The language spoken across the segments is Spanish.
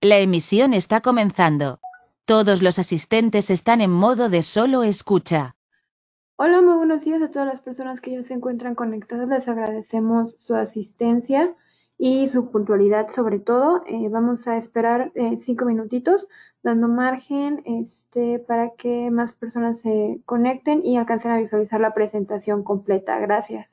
La emisión está comenzando. Todos los asistentes están en modo de solo escucha. Hola, muy buenos días a todas las personas que ya se encuentran conectadas. Les agradecemos su asistencia y su puntualidad sobre todo. Eh, vamos a esperar eh, cinco minutitos dando margen este, para que más personas se conecten y alcancen a visualizar la presentación completa. Gracias.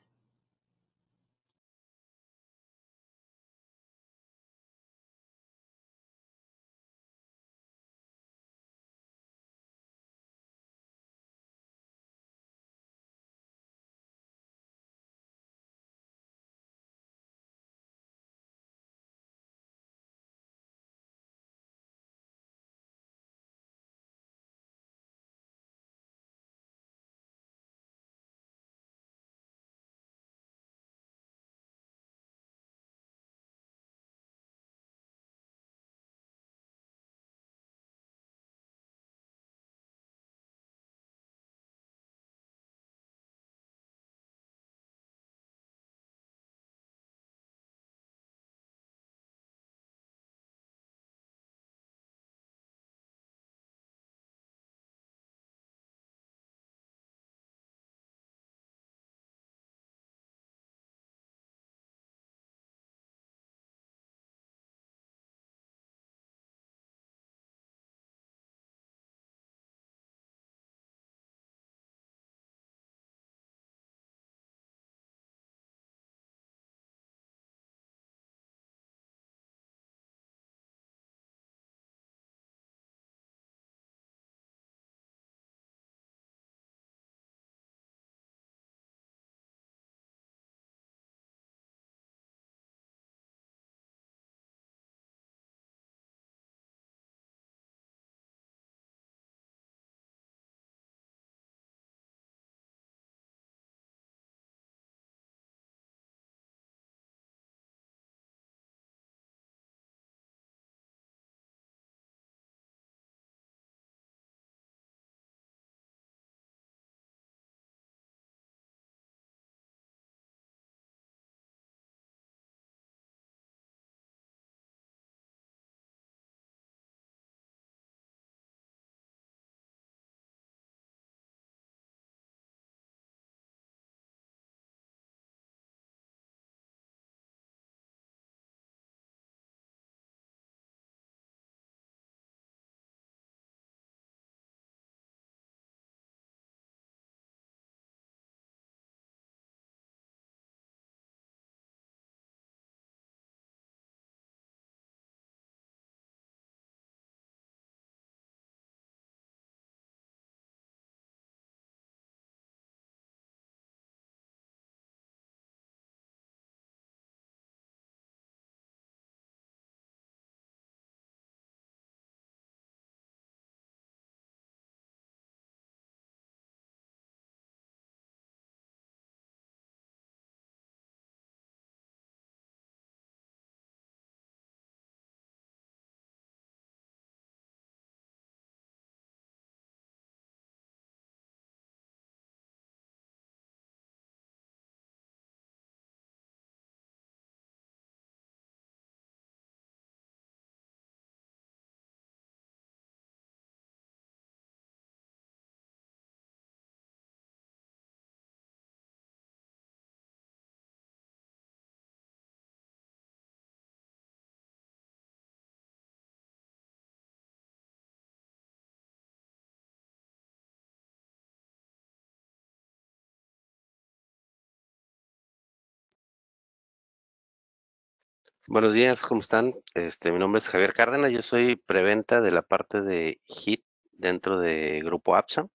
Buenos días, ¿cómo están? Este, mi nombre es Javier Cárdenas, yo soy preventa de la parte de HIT dentro de Grupo APSA.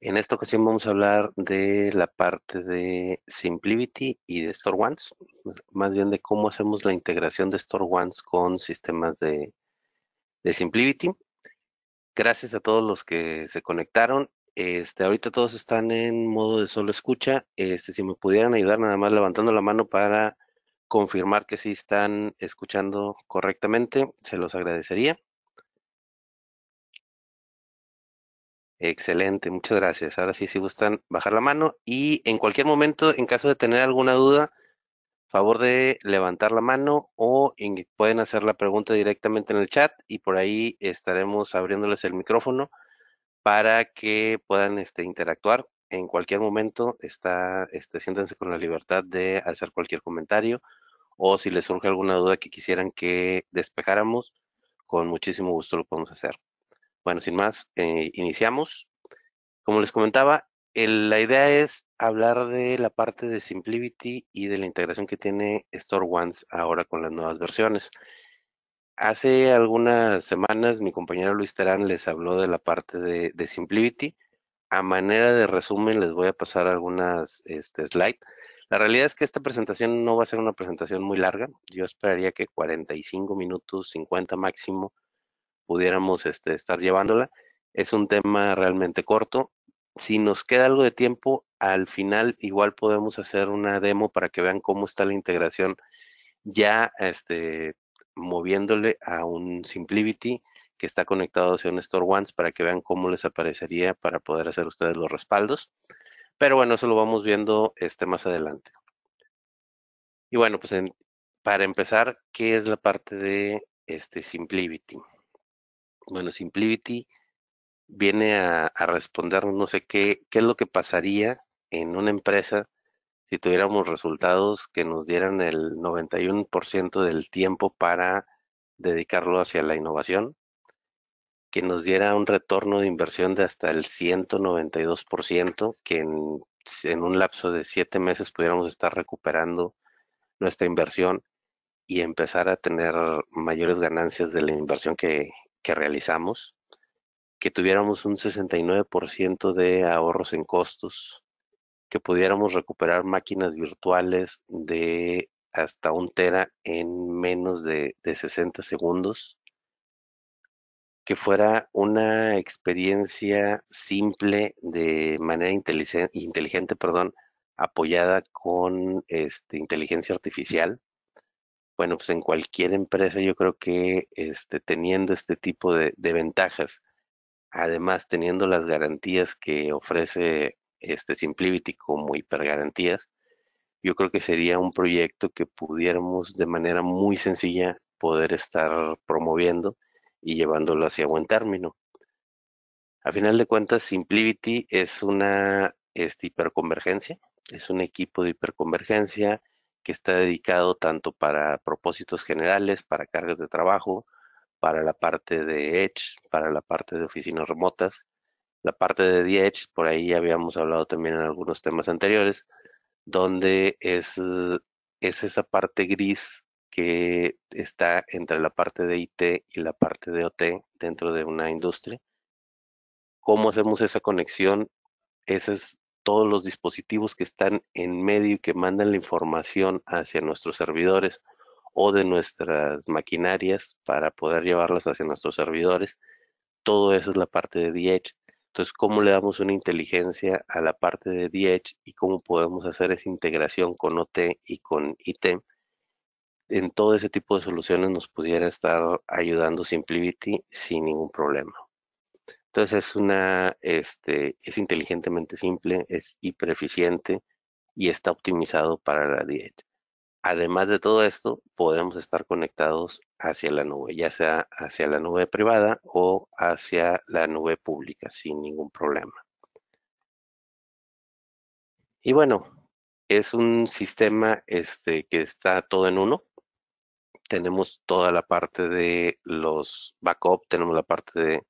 En esta ocasión vamos a hablar de la parte de Simplivity y de Store más bien de cómo hacemos la integración de Store con sistemas de, de Simplivity. Gracias a todos los que se conectaron. Este, ahorita todos están en modo de solo escucha. Este, si me pudieran ayudar nada más levantando la mano para confirmar que sí están escuchando correctamente, se los agradecería. Excelente, muchas gracias. Ahora sí, si gustan, bajar la mano y en cualquier momento, en caso de tener alguna duda, favor de levantar la mano o pueden hacer la pregunta directamente en el chat y por ahí estaremos abriéndoles el micrófono para que puedan este, interactuar en cualquier momento está, este, siéntense con la libertad de hacer cualquier comentario o si les surge alguna duda que quisieran que despejáramos, con muchísimo gusto lo podemos hacer. Bueno, sin más, eh, iniciamos. Como les comentaba, la idea es hablar de la parte de SimpliVity y de la integración que tiene Store Ones ahora con las nuevas versiones. Hace algunas semanas mi compañero Luis Terán les habló de la parte de, de SimpliVity a manera de resumen les voy a pasar algunas este, slides. La realidad es que esta presentación no va a ser una presentación muy larga. Yo esperaría que 45 minutos, 50 máximo, pudiéramos este, estar llevándola. Es un tema realmente corto. Si nos queda algo de tiempo, al final igual podemos hacer una demo para que vean cómo está la integración ya este, moviéndole a un SimpliVity que está conectado hacia un Store Once para que vean cómo les aparecería para poder hacer ustedes los respaldos. Pero bueno, eso lo vamos viendo este, más adelante. Y bueno, pues para empezar, ¿qué es la parte de este, Simplivity? Bueno, Simplivity viene a, a respondernos, no sé qué, qué es lo que pasaría en una empresa si tuviéramos resultados que nos dieran el 91% del tiempo para dedicarlo hacia la innovación, que nos diera un retorno de inversión de hasta el 192%, que en, un lapso de siete meses pudiéramos estar recuperando nuestra inversión y empezar a tener mayores ganancias de la inversión que, realizamos, que tuviéramos un 69% de ahorros en costos, que pudiéramos recuperar máquinas virtuales de hasta un tera en menos de 60 segundos, que fuera una experiencia simple de manera inteligente, perdón, apoyada con este, inteligencia artificial. Bueno, pues en cualquier empresa yo creo que este, teniendo este tipo de, ventajas, además teniendo las garantías que ofrece este Simplivity como hipergarantías, yo creo que sería un proyecto que pudiéramos de manera muy sencilla poder estar promoviendo y llevándolo hacia buen término. A final de cuentas, Simplivity es una este, hiperconvergencia, es un equipo de hiperconvergencia que está dedicado tanto para propósitos generales, para cargas de trabajo, para la parte de Edge, para la parte de oficinas remotas, la parte de The Edge, por ahí ya habíamos hablado también en algunos temas anteriores, donde es, es esa parte gris que está entre la parte de IT y la parte de OT dentro de una industria. ¿Cómo hacemos esa conexión? Esos es todos los dispositivos que están en medio y que mandan la información hacia nuestros servidores o de nuestras maquinarias para poder llevarlas hacia nuestros servidores. Todo eso es la parte de DH. Entonces, ¿cómo le damos una inteligencia a la parte de DH y cómo podemos hacer esa integración con OT y con IT? en todo ese tipo de soluciones nos pudiera estar ayudando Simplivity sin ningún problema. Entonces es una, este, es inteligentemente simple, es hiper eficiente y está optimizado para la dieta. Además de todo esto, podemos estar conectados hacia la nube, ya sea hacia la nube privada o hacia la nube pública sin ningún problema. Y bueno, es un sistema este, que está todo en uno, tenemos toda la parte de los backup, tenemos la parte de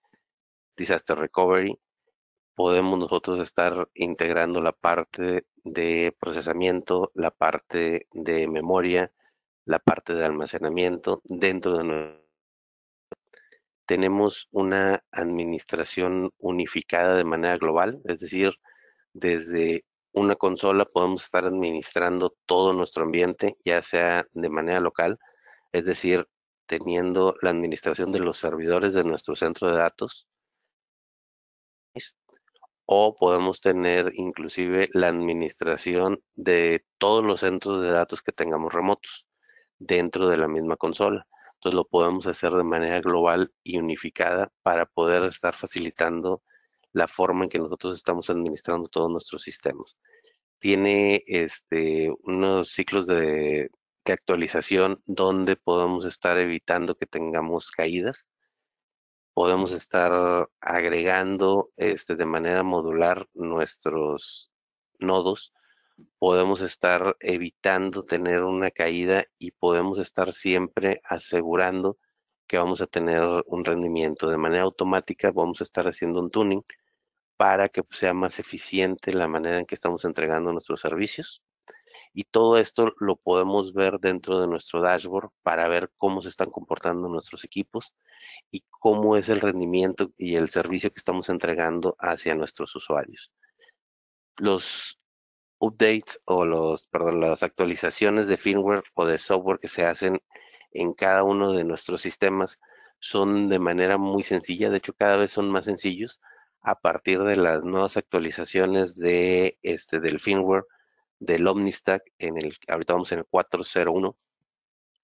disaster recovery, podemos nosotros estar integrando la parte de procesamiento, la parte de memoria, la parte de almacenamiento dentro de nosotros tenemos una administración unificada de manera global, es decir, desde una consola podemos estar administrando todo nuestro ambiente, ya sea de manera local, es decir, teniendo la administración de los servidores de nuestro centro de datos, o podemos tener inclusive la administración de todos los centros de datos que tengamos remotos dentro de la misma consola. Entonces lo podemos hacer de manera global y unificada para poder estar facilitando la forma en que nosotros estamos administrando todos nuestros sistemas. Tiene este, unos ciclos de, actualización, donde podemos estar evitando que tengamos caídas. Podemos estar agregando este, de manera modular nuestros nodos. Podemos estar evitando tener una caída y podemos estar siempre asegurando que vamos a tener un rendimiento. De manera automática vamos a estar haciendo un tuning para que sea más eficiente la manera en que estamos entregando nuestros servicios y todo esto lo podemos ver dentro de nuestro dashboard para ver cómo se están comportando nuestros equipos y cómo es el rendimiento y el servicio que estamos entregando hacia nuestros usuarios. Los updates o los, perdón, las actualizaciones de firmware o de software que se hacen en cada uno de nuestros sistemas son de manera muy sencilla, de hecho cada vez son más sencillos a partir de las nuevas actualizaciones de este del firmware del OmniStack, en el, ahorita vamos en el 401,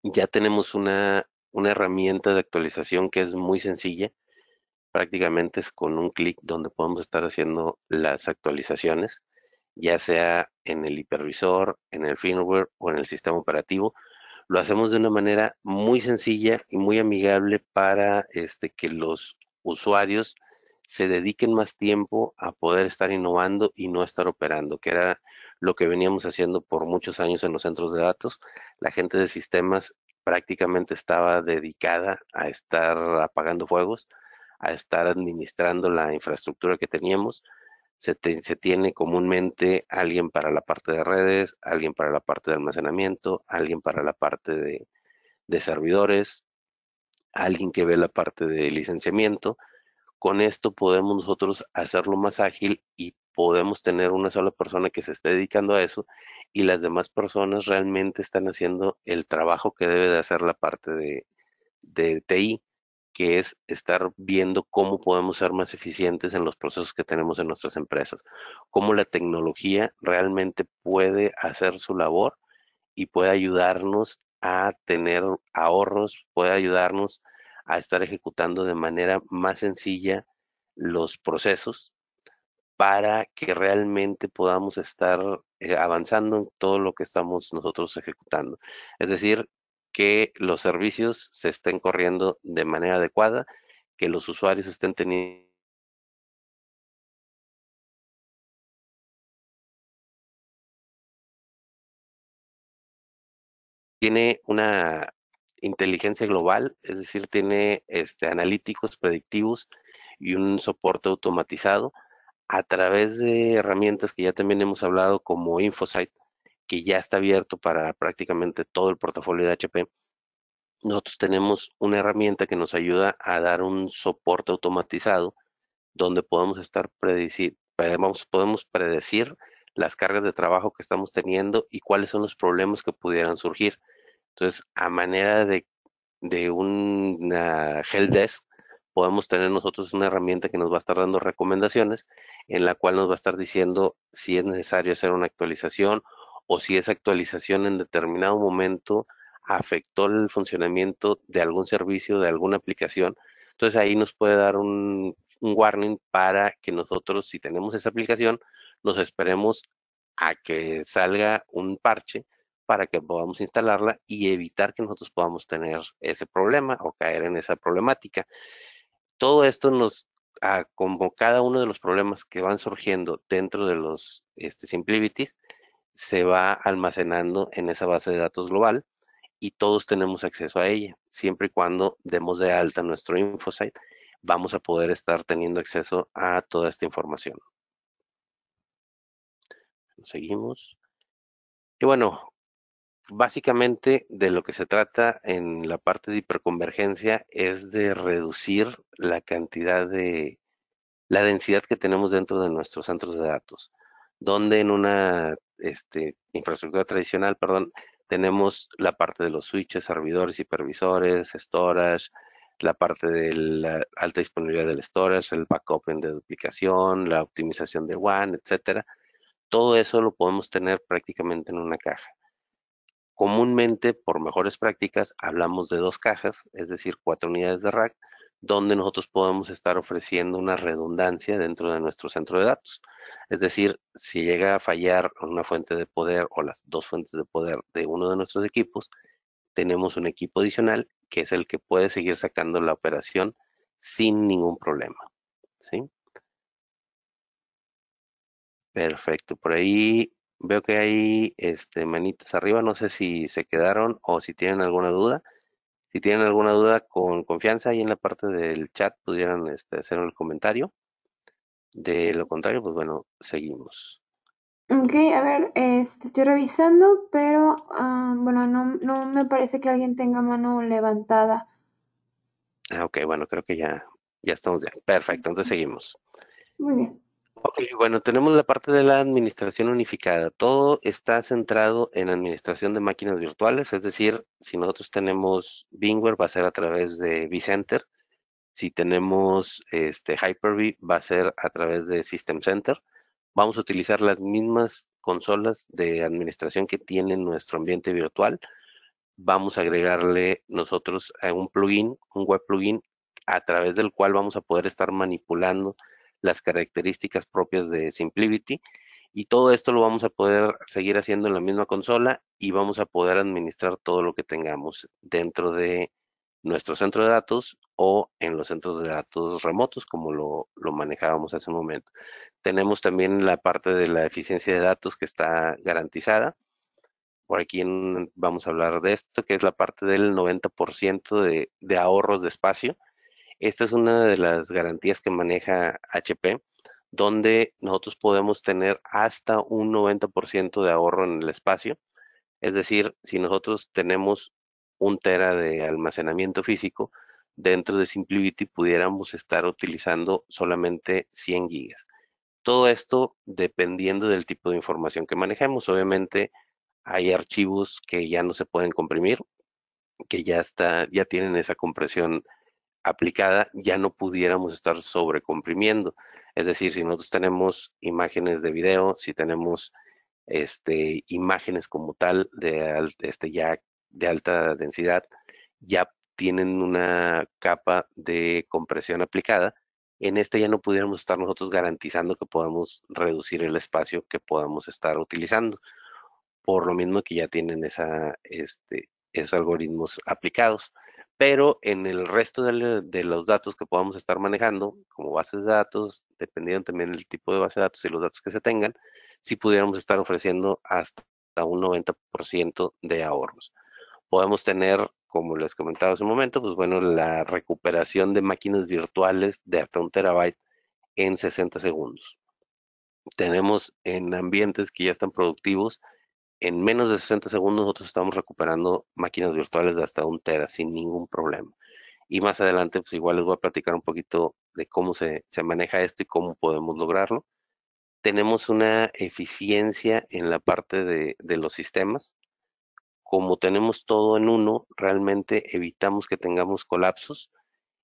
ya tenemos una, una herramienta de actualización que es muy sencilla. Prácticamente es con un clic donde podemos estar haciendo las actualizaciones, ya sea en el hipervisor, en el firmware o en el sistema operativo. Lo hacemos de una manera muy sencilla y muy amigable para este, que los usuarios se dediquen más tiempo a poder estar innovando y no estar operando, que era lo que veníamos haciendo por muchos años en los centros de datos. La gente de sistemas prácticamente estaba dedicada a estar apagando fuegos, a estar administrando la infraestructura que teníamos. Se, tiene comúnmente alguien para la parte de redes, alguien para la parte de almacenamiento, alguien para la parte de, de servidores, alguien que ve la parte de licenciamiento. Con esto podemos nosotros hacerlo más ágil y podemos tener una sola persona que se esté dedicando a eso y las demás personas realmente están haciendo el trabajo que debe de hacer la parte de, de TI, que es estar viendo cómo podemos ser más eficientes en los procesos que tenemos en nuestras empresas, cómo la tecnología realmente puede hacer su labor y puede ayudarnos a tener ahorros, puede ayudarnos a estar ejecutando de manera más sencilla los procesos para que realmente podamos estar eh, avanzando en todo lo que estamos nosotros ejecutando. Es decir, que los servicios se estén corriendo de manera adecuada, que los usuarios estén teniendo tiene una inteligencia global, es decir, tiene este, analíticos predictivos y un soporte automatizado a través de herramientas que ya también hemos hablado como Infosight, que ya está abierto para prácticamente todo el portafolio de HP, nosotros tenemos una herramienta que nos ayuda a dar un soporte automatizado donde podemos estar predecir, podemos, podemos predecir las cargas de trabajo que estamos teniendo y cuáles son los problemas que pudieran surgir. Entonces, a manera de, de una helpdesk, podemos tener nosotros una herramienta que nos va a estar dando recomendaciones en la cual nos va a estar diciendo si es necesario hacer una actualización o si esa actualización en determinado momento afectó el funcionamiento de algún servicio, de alguna aplicación. Entonces ahí nos puede dar un, warning para que nosotros, si tenemos esa aplicación, nos esperemos a que salga un parche para que podamos instalarla y evitar que nosotros podamos tener ese problema o caer en esa problemática. Todo esto nos a como cada uno de los problemas que van surgiendo dentro de los este, simplivities se va almacenando en esa base de datos global y todos tenemos acceso a ella. Siempre y cuando demos de alta nuestro InfoSight vamos a poder estar teniendo acceso a toda esta información. Seguimos. Y bueno, básicamente de lo que se trata en la parte de hiperconvergencia es de reducir la cantidad de, la densidad que tenemos dentro de nuestros centros de datos, donde en una este, infraestructura tradicional, perdón, tenemos la parte de los switches, servidores, hipervisores, storage, la parte de la alta disponibilidad del storage, el backup de duplicación, la optimización de WAN, etcétera. Todo eso lo podemos tener prácticamente en una caja. Comúnmente, por mejores prácticas, hablamos de dos cajas, es decir, cuatro unidades de rack, donde nosotros podemos estar ofreciendo una redundancia dentro de nuestro centro de datos. Es decir, si llega a fallar una fuente de poder o las dos fuentes de poder de uno de nuestros equipos, tenemos un equipo adicional que es el que puede seguir sacando la operación sin ningún problema. ¿sí? Perfecto, por ahí Veo que hay este, manitas arriba, no sé si se quedaron o si tienen alguna duda. Si tienen alguna duda con confianza, ahí en la parte del chat pudieran este, hacer un comentario. De lo contrario, pues bueno, seguimos. Ok, a ver, este, estoy revisando, pero ah, bueno, no, me parece que alguien tenga mano levantada. Ah, ok, bueno, creo que ya, ya estamos bien. Perfecto, entonces seguimos. Muy bien. Ok, bueno, tenemos la parte de la administración unificada. Todo está centrado en administración de máquinas virtuales, es decir, si nosotros tenemos Bingware va a ser a través de vCenter, si tenemos este, Hyper-V va a ser a través de System Center. Vamos a utilizar las mismas consolas de administración que tiene nuestro ambiente virtual. Vamos a agregarle nosotros un plugin, un web plugin, a través del cual vamos a poder estar manipulando las características propias de SimpliVity y todo esto lo vamos a poder seguir haciendo en la misma consola y vamos a poder administrar todo lo que tengamos dentro de nuestro centro de datos o en los centros de datos remotos como lo, manejábamos hace un momento. Tenemos también la parte de la eficiencia de datos que está garantizada. Por aquí vamos a hablar de esto, que es la parte del 90% de ahorros de espacio esta es una de las garantías que maneja HP, donde nosotros podemos tener hasta un 90% de ahorro en el espacio. Es decir, si nosotros tenemos un tera de almacenamiento físico, dentro de SimpliVity pudiéramos estar utilizando solamente 100 gigas. Todo esto dependiendo del tipo de información que manejemos. Obviamente hay archivos que ya no se pueden comprimir, que ya, está, ya tienen esa compresión aplicada ya no pudiéramos estar sobrecomprimiendo. Es decir, si nosotros tenemos imágenes de video, si tenemos este, imágenes como tal de, este, ya de alta densidad, ya tienen una capa de compresión aplicada. En este ya no pudiéramos estar nosotros garantizando que podamos reducir el espacio que podamos estar utilizando, por lo mismo que ya tienen esa, este, esos algoritmos aplicados pero en el resto de, los datos que podamos estar manejando, como bases de datos, dependiendo también del tipo de base de datos y los datos que se tengan, sí pudiéramos estar ofreciendo hasta un 90% de ahorros. Podemos tener, como les comentaba hace un momento, pues bueno, la recuperación de máquinas virtuales de hasta un terabyte en 60 segundos. Tenemos en ambientes que ya están productivos en menos de 60 segundos nosotros estamos recuperando máquinas virtuales de hasta un tera sin ningún problema. Y más adelante, pues igual les voy a platicar un poquito de cómo se, maneja esto y cómo podemos lograrlo. Tenemos una eficiencia en la parte de, los sistemas. Como tenemos todo en uno, realmente evitamos que tengamos colapsos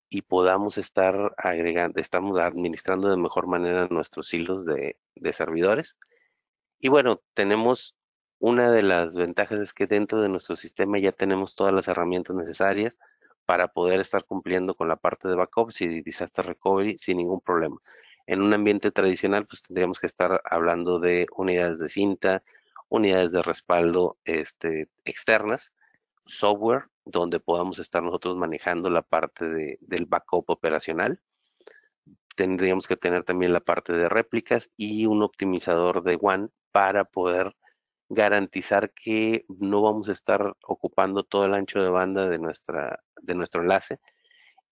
y podamos estar agregando, estamos administrando de mejor manera nuestros hilos de, de servidores. Y bueno, tenemos una de las ventajas es que dentro de nuestro sistema ya tenemos todas las herramientas necesarias para poder estar cumpliendo con la parte de backups y disaster recovery sin ningún problema. En un ambiente tradicional, pues tendríamos que estar hablando de unidades de cinta, unidades de respaldo este, externas, software, donde podamos estar nosotros manejando la parte del backup operacional. Tendríamos que tener también la parte de réplicas y un optimizador de WAN para poder garantizar que no vamos a estar ocupando todo el ancho de banda de, nuestra, de nuestro enlace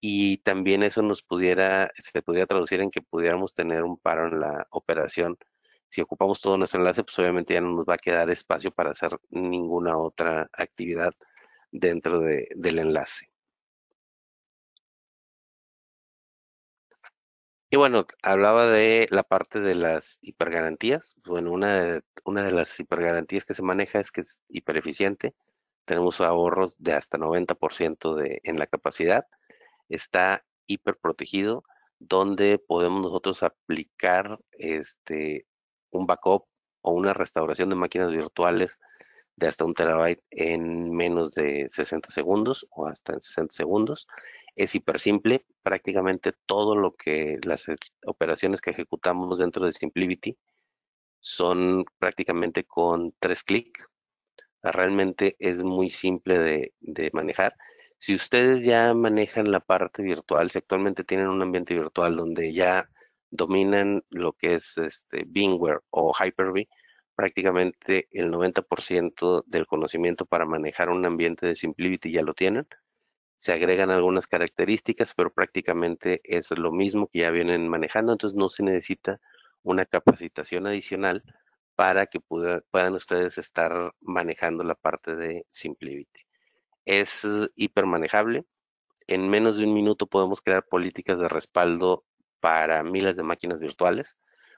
y también eso nos pudiera, se pudiera traducir en que pudiéramos tener un paro en la operación. Si ocupamos todo nuestro enlace, pues obviamente ya no nos va a quedar espacio para hacer ninguna otra actividad dentro de, del enlace. Y bueno, hablaba de la parte de las hipergarantías. Bueno, una de, una de las hipergarantías que se maneja es que es eficiente Tenemos ahorros de hasta 90% de, en la capacidad. Está hiperprotegido, donde podemos nosotros aplicar este, un backup o una restauración de máquinas virtuales de hasta un terabyte en menos de 60 segundos o hasta en 60 segundos es hiper simple. Prácticamente todo lo que las operaciones que ejecutamos dentro de Simplivity son prácticamente con tres clics. Ah, realmente es muy simple de, manejar. Si ustedes ya manejan la parte virtual, si actualmente tienen un ambiente virtual donde ya dominan lo que es este Bingware o Hyper-V, prácticamente el 90% del conocimiento para manejar un ambiente de Simplivity ya lo tienen se agregan algunas características, pero prácticamente es lo mismo que ya vienen manejando, entonces no se necesita una capacitación adicional para que puedan ustedes estar manejando la parte de SimpliVity. Es eh, hipermanejable. En menos de un minuto podemos crear políticas de respaldo para miles de máquinas virtuales.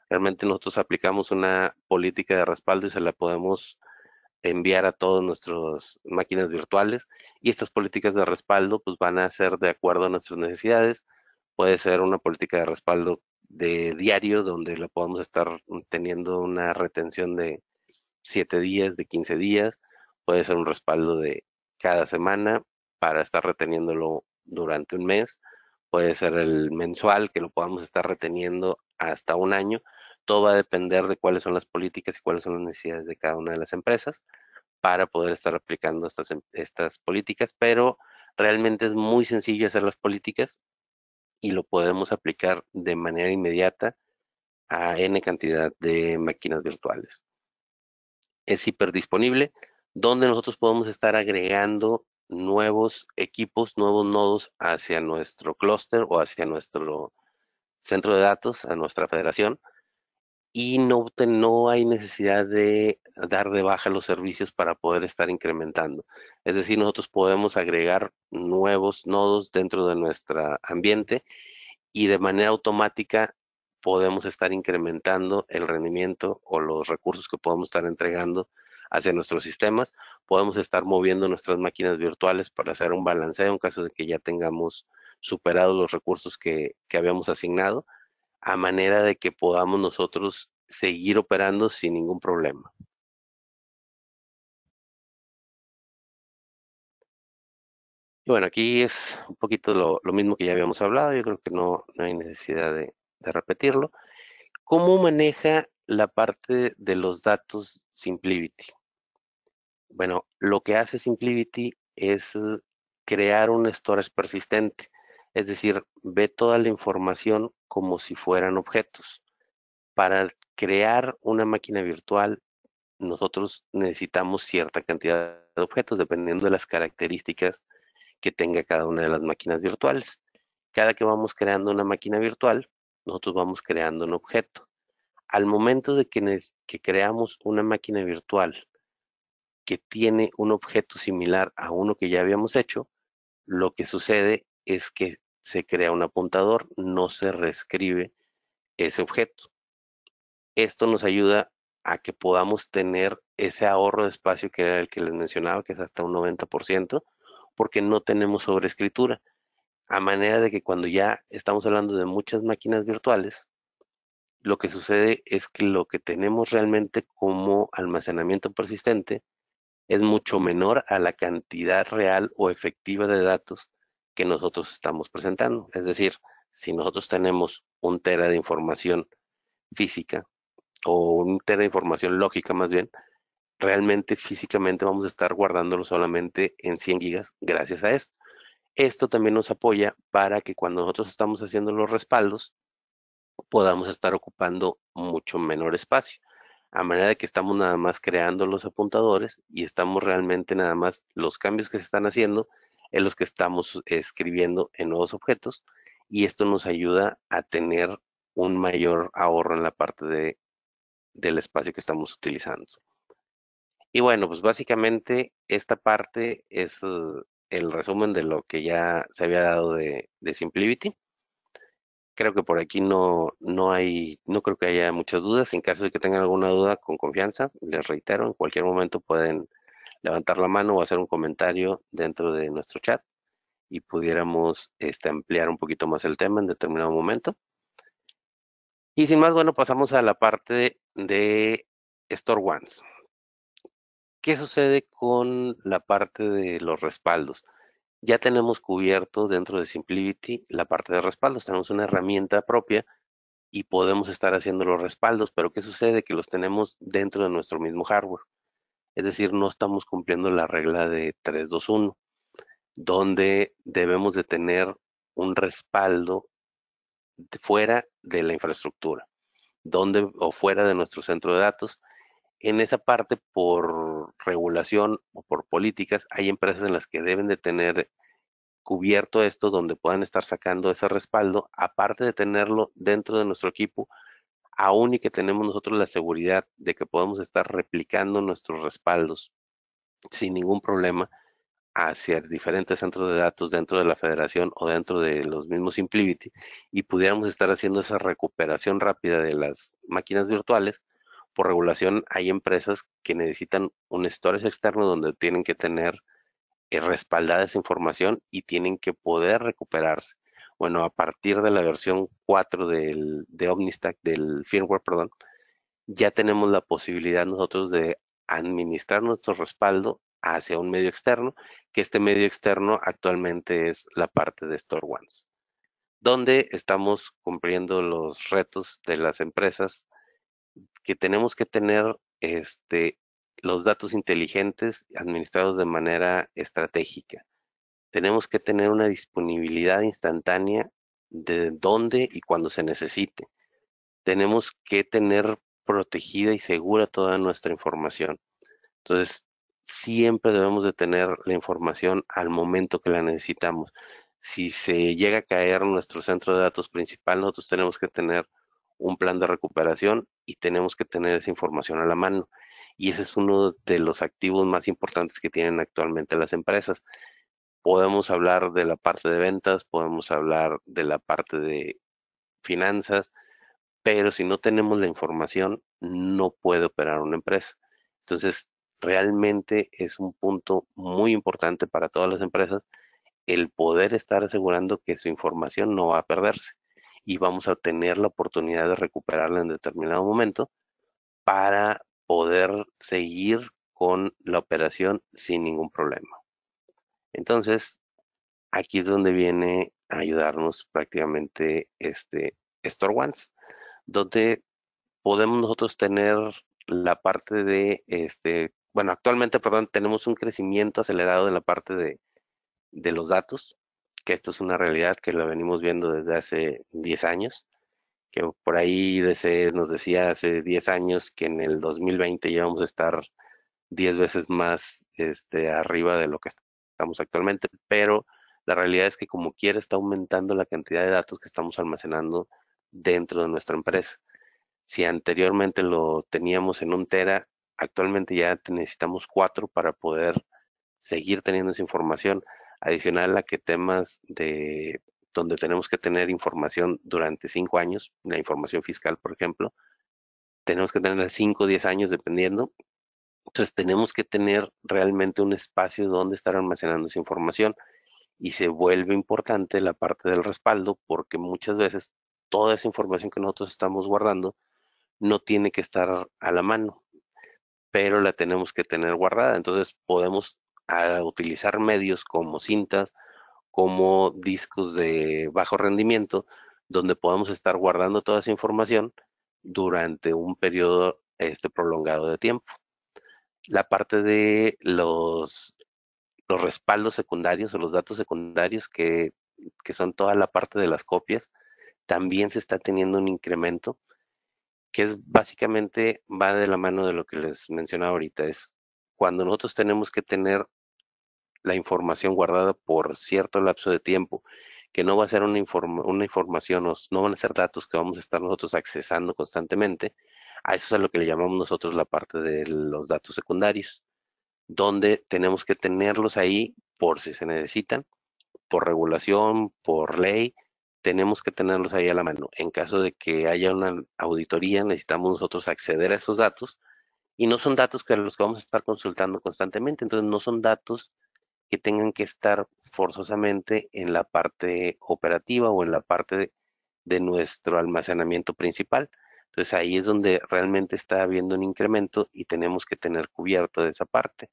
Realmente nosotros aplicamos una política de respaldo y se la podemos enviar a todas nuestras máquinas virtuales y estas políticas de respaldo pues van a ser de acuerdo a nuestras necesidades. Puede ser una política de respaldo de diario donde lo podamos estar teniendo una retención de 7 días, de 15 días. Puede ser un respaldo de cada semana para estar reteniéndolo durante un mes. Puede ser el mensual que lo podamos estar reteniendo hasta un año todo va a depender de cuáles son las políticas y cuáles son las necesidades de cada una de las empresas para poder estar aplicando estas, em, estas políticas, pero realmente es muy sencillo hacer las políticas y lo podemos aplicar de manera inmediata a N cantidad de máquinas virtuales. Es hiperdisponible, donde nosotros podemos estar agregando nuevos equipos, nuevos nodos hacia nuestro clúster o hacia nuestro centro de datos, a nuestra federación, y no, no hay necesidad de dar de baja los servicios para poder estar incrementando. Es decir, nosotros podemos agregar nuevos nodos dentro de nuestro ambiente y de manera automática podemos estar incrementando el rendimiento o los recursos que podemos estar entregando hacia nuestros sistemas. Podemos estar moviendo nuestras máquinas virtuales para hacer un balanceo en caso de que ya tengamos superado los recursos que habíamos asignado a manera de que podamos nosotros seguir operando sin ningún problema. Y bueno, aquí es un poquito lo, mismo que ya habíamos hablado, yo creo que no, no hay necesidad de, de repetirlo. ¿Cómo maneja la parte de los datos Simplivity? Bueno, lo que hace Simplivity es eh, crear un storage persistente. Es decir, ve toda la información como si fueran objetos. Para crear una máquina virtual, nosotros necesitamos cierta cantidad de objetos, dependiendo de las características que tenga cada una de las máquinas virtuales. Cada que vamos creando una máquina virtual, nosotros vamos creando un objeto. Al momento de que, que creamos una máquina virtual que tiene un objeto similar a uno que ya habíamos hecho, lo que sucede es que se crea un apuntador, no se reescribe ese objeto. Esto nos ayuda a que podamos tener ese ahorro de espacio que era el que les mencionaba, que es hasta un 90%, porque no tenemos sobreescritura. A manera de que cuando ya estamos hablando de muchas máquinas virtuales, lo que sucede es que lo que tenemos realmente como almacenamiento persistente es mucho menor a la cantidad real o efectiva de datos que nosotros estamos presentando. Es decir, si nosotros tenemos un tera de información física o un tera de información lógica más bien, realmente físicamente vamos a estar guardándolo solamente en 100 gigas gracias a esto. Esto también nos apoya para que cuando nosotros estamos haciendo los respaldos podamos estar ocupando mucho menor espacio. A manera de que estamos nada más creando los apuntadores y estamos realmente nada más los cambios que se están haciendo en los que estamos escribiendo en nuevos objetos y esto nos ayuda a tener un mayor ahorro en la parte de, del espacio que estamos utilizando. Y bueno, pues básicamente esta parte es uh, el resumen de lo que ya se había dado de, de Simplivity. Creo que por aquí no, no hay, no creo que haya muchas dudas. En caso de que tengan alguna duda, con confianza, les reitero, en cualquier momento pueden levantar la mano o hacer un comentario dentro de nuestro chat y pudiéramos este, ampliar un poquito más el tema en determinado momento. Y sin más, bueno, pasamos a la parte de Store Ones. ¿Qué sucede con la parte de los respaldos? Ya tenemos cubierto dentro de Simplivity la parte de respaldos. Tenemos una herramienta propia y podemos estar haciendo los respaldos, pero ¿qué sucede? Que los tenemos dentro de nuestro mismo hardware. Es decir, no estamos cumpliendo la regla de 321, donde debemos de tener un respaldo fuera de la infraestructura, donde o fuera de nuestro centro de datos. En esa parte, por regulación o por políticas, hay empresas en las que deben de tener cubierto esto, donde puedan estar sacando ese respaldo, aparte de tenerlo dentro de nuestro equipo, aún y que tenemos nosotros la seguridad de que podemos estar replicando nuestros respaldos sin ningún problema hacia diferentes centros de datos dentro de la federación o dentro de los mismos Simplivity y pudiéramos estar haciendo esa recuperación rápida de las máquinas virtuales, por regulación hay empresas que necesitan un storage externo donde tienen que tener eh, respaldada esa información y tienen que poder recuperarse. Bueno, a partir de la versión 4 del, de OmniStack, del firmware, perdón, ya tenemos la posibilidad nosotros de administrar nuestro respaldo hacia un medio externo, que este medio externo actualmente es la parte de Store donde estamos cumpliendo los retos de las empresas que tenemos que tener este, los datos inteligentes administrados de manera estratégica. Tenemos que tener una disponibilidad instantánea de dónde y cuando se necesite. Tenemos que tener protegida y segura toda nuestra información. Entonces, siempre debemos de tener la información al momento que la necesitamos. Si se llega a caer nuestro centro de datos principal, nosotros tenemos que tener un plan de recuperación y tenemos que tener esa información a la mano. Y ese es uno de los activos más importantes que tienen actualmente las empresas, podemos hablar de la parte de ventas, podemos hablar de la parte de finanzas, pero si no tenemos la información, no puede operar una empresa. Entonces, realmente es un punto muy importante para todas las empresas el poder estar asegurando que su información no va a perderse y vamos a tener la oportunidad de recuperarla en determinado momento para poder seguir con la operación sin ningún problema. Entonces, aquí es donde viene a ayudarnos prácticamente este Store Ones, donde podemos nosotros tener la parte de, este, bueno, actualmente, perdón, tenemos un crecimiento acelerado de la parte de, los datos, que esto es una realidad que la venimos viendo desde hace 10 años, que por ahí nos decía hace 10 años que en el 2020 ya vamos a estar 10 veces más este, arriba de lo que estamos actualmente, pero la realidad es que como quiera está aumentando la cantidad de datos que estamos almacenando dentro de nuestra empresa. Si anteriormente lo teníamos en un tera, actualmente ya necesitamos cuatro para poder seguir teniendo esa información. Adicional a que temas de donde tenemos que tener información durante cinco años, la información fiscal, por ejemplo, tenemos que tener cinco o diez años dependiendo entonces tenemos que tener realmente un espacio donde estar almacenando esa información y se vuelve importante la parte del respaldo porque muchas veces toda esa información que nosotros estamos guardando no tiene que estar a la mano, pero la tenemos que tener guardada. Entonces podemos ah, utilizar medios como cintas, como discos de bajo rendimiento, donde podemos estar guardando toda esa información durante un periodo este, prolongado de tiempo la parte de los, respaldos secundarios o los datos secundarios que, son toda la parte de las copias, también se está teniendo un incremento que es básicamente va de la mano de lo que les mencionaba ahorita, es cuando nosotros tenemos que tener la información guardada por cierto lapso de tiempo, que no va a ser una, una información, no van a ser datos que vamos a estar nosotros accesando constantemente, a eso es a lo que le llamamos nosotros la parte de los datos secundarios, donde tenemos que tenerlos ahí por si se necesitan, por regulación, por ley, tenemos que tenerlos ahí a la mano. En caso de que haya una auditoría, necesitamos nosotros acceder a esos datos y no son datos que los que vamos a estar consultando constantemente, entonces no son datos que tengan que estar forzosamente en la parte operativa o en la parte de nuestro almacenamiento principal. Entonces ahí es donde realmente está habiendo un incremento y tenemos que tener cubierto de esa parte.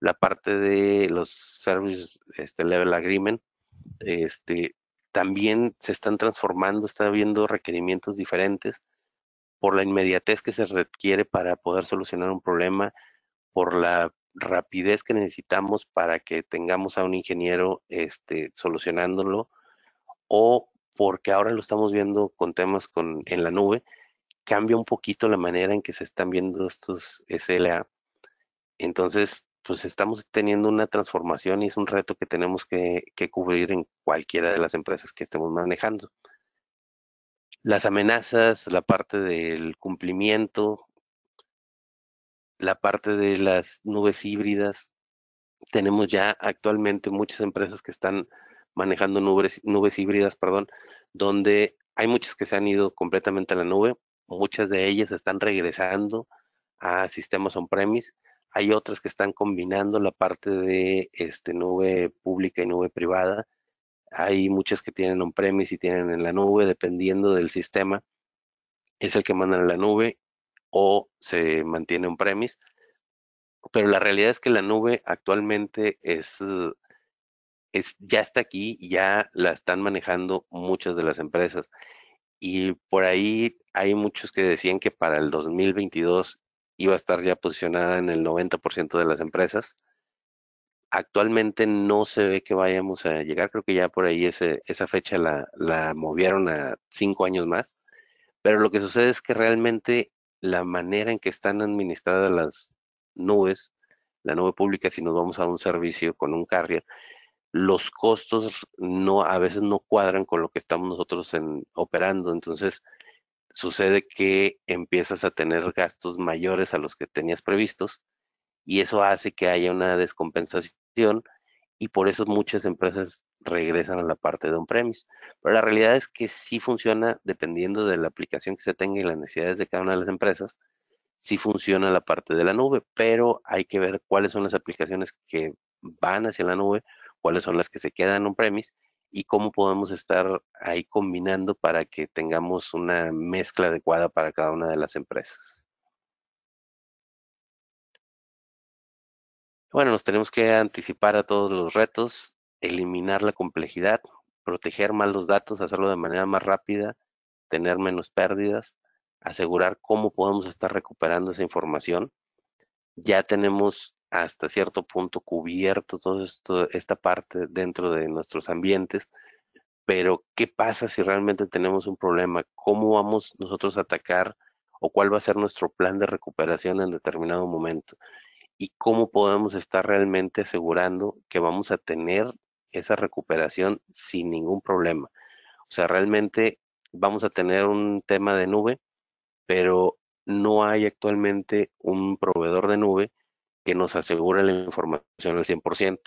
La parte de los services este, level agreement, este, también se están transformando, está habiendo requerimientos diferentes por la inmediatez que se requiere para poder solucionar un problema, por la rapidez que necesitamos para que tengamos a un ingeniero este, solucionándolo, o porque ahora lo estamos viendo con temas con, en la nube, cambia un poquito la manera en que se están viendo estos SLA. Entonces, pues estamos teniendo una transformación y es un reto que tenemos que, cubrir en cualquiera de las empresas que estemos manejando. Las amenazas, la parte del cumplimiento, la parte de las nubes híbridas. Tenemos ya actualmente muchas empresas que están manejando nubes, nubes híbridas, perdón, donde hay muchas que se han ido completamente a la nube, Muchas de ellas están regresando a sistemas on-premise. Hay otras que están combinando la parte de este, nube pública y nube privada. Hay muchas que tienen on-premise y tienen en la nube, dependiendo del sistema. Es el que mandan a la nube o se mantiene on-premise. Pero la realidad es que la nube actualmente es, uh, es, ya está aquí, ya la están manejando muchas de las empresas. Y por ahí hay muchos que decían que para el 2022 iba a estar ya posicionada en el 90% de las empresas. Actualmente no se ve que vayamos a llegar, creo que ya por ahí ese, esa fecha la, movieron a cinco años más, pero lo que sucede es que realmente la manera en que están administradas las nubes, la nube pública, si nos vamos a un servicio con un carrier, los costos no a veces no cuadran con lo que estamos nosotros en, operando. Entonces, sucede que empiezas a tener gastos mayores a los que tenías previstos y eso hace que haya una descompensación y por eso muchas empresas regresan a la parte de un premise Pero la realidad es que sí funciona, dependiendo de la aplicación que se tenga y las necesidades de cada una de las empresas, sí funciona la parte de la nube, pero hay que ver cuáles son las aplicaciones que van hacia la nube, cuáles son las que se quedan en un premise y cómo podemos estar ahí combinando para que tengamos una mezcla adecuada para cada una de las empresas. Bueno, nos tenemos que anticipar a todos los retos, eliminar la complejidad, proteger más los datos, hacerlo de manera más rápida, tener menos pérdidas, asegurar cómo podemos estar recuperando esa información. Ya tenemos hasta cierto punto cubierto toda esta parte dentro de nuestros ambientes, pero ¿qué pasa si realmente tenemos un problema? ¿Cómo vamos nosotros a atacar o cuál va a ser nuestro plan de recuperación en determinado momento? ¿Y cómo podemos estar realmente asegurando que vamos a tener esa recuperación sin ningún problema? O sea, realmente vamos a tener un tema de nube, pero no hay actualmente un proveedor de nube que nos asegura la información al 100%.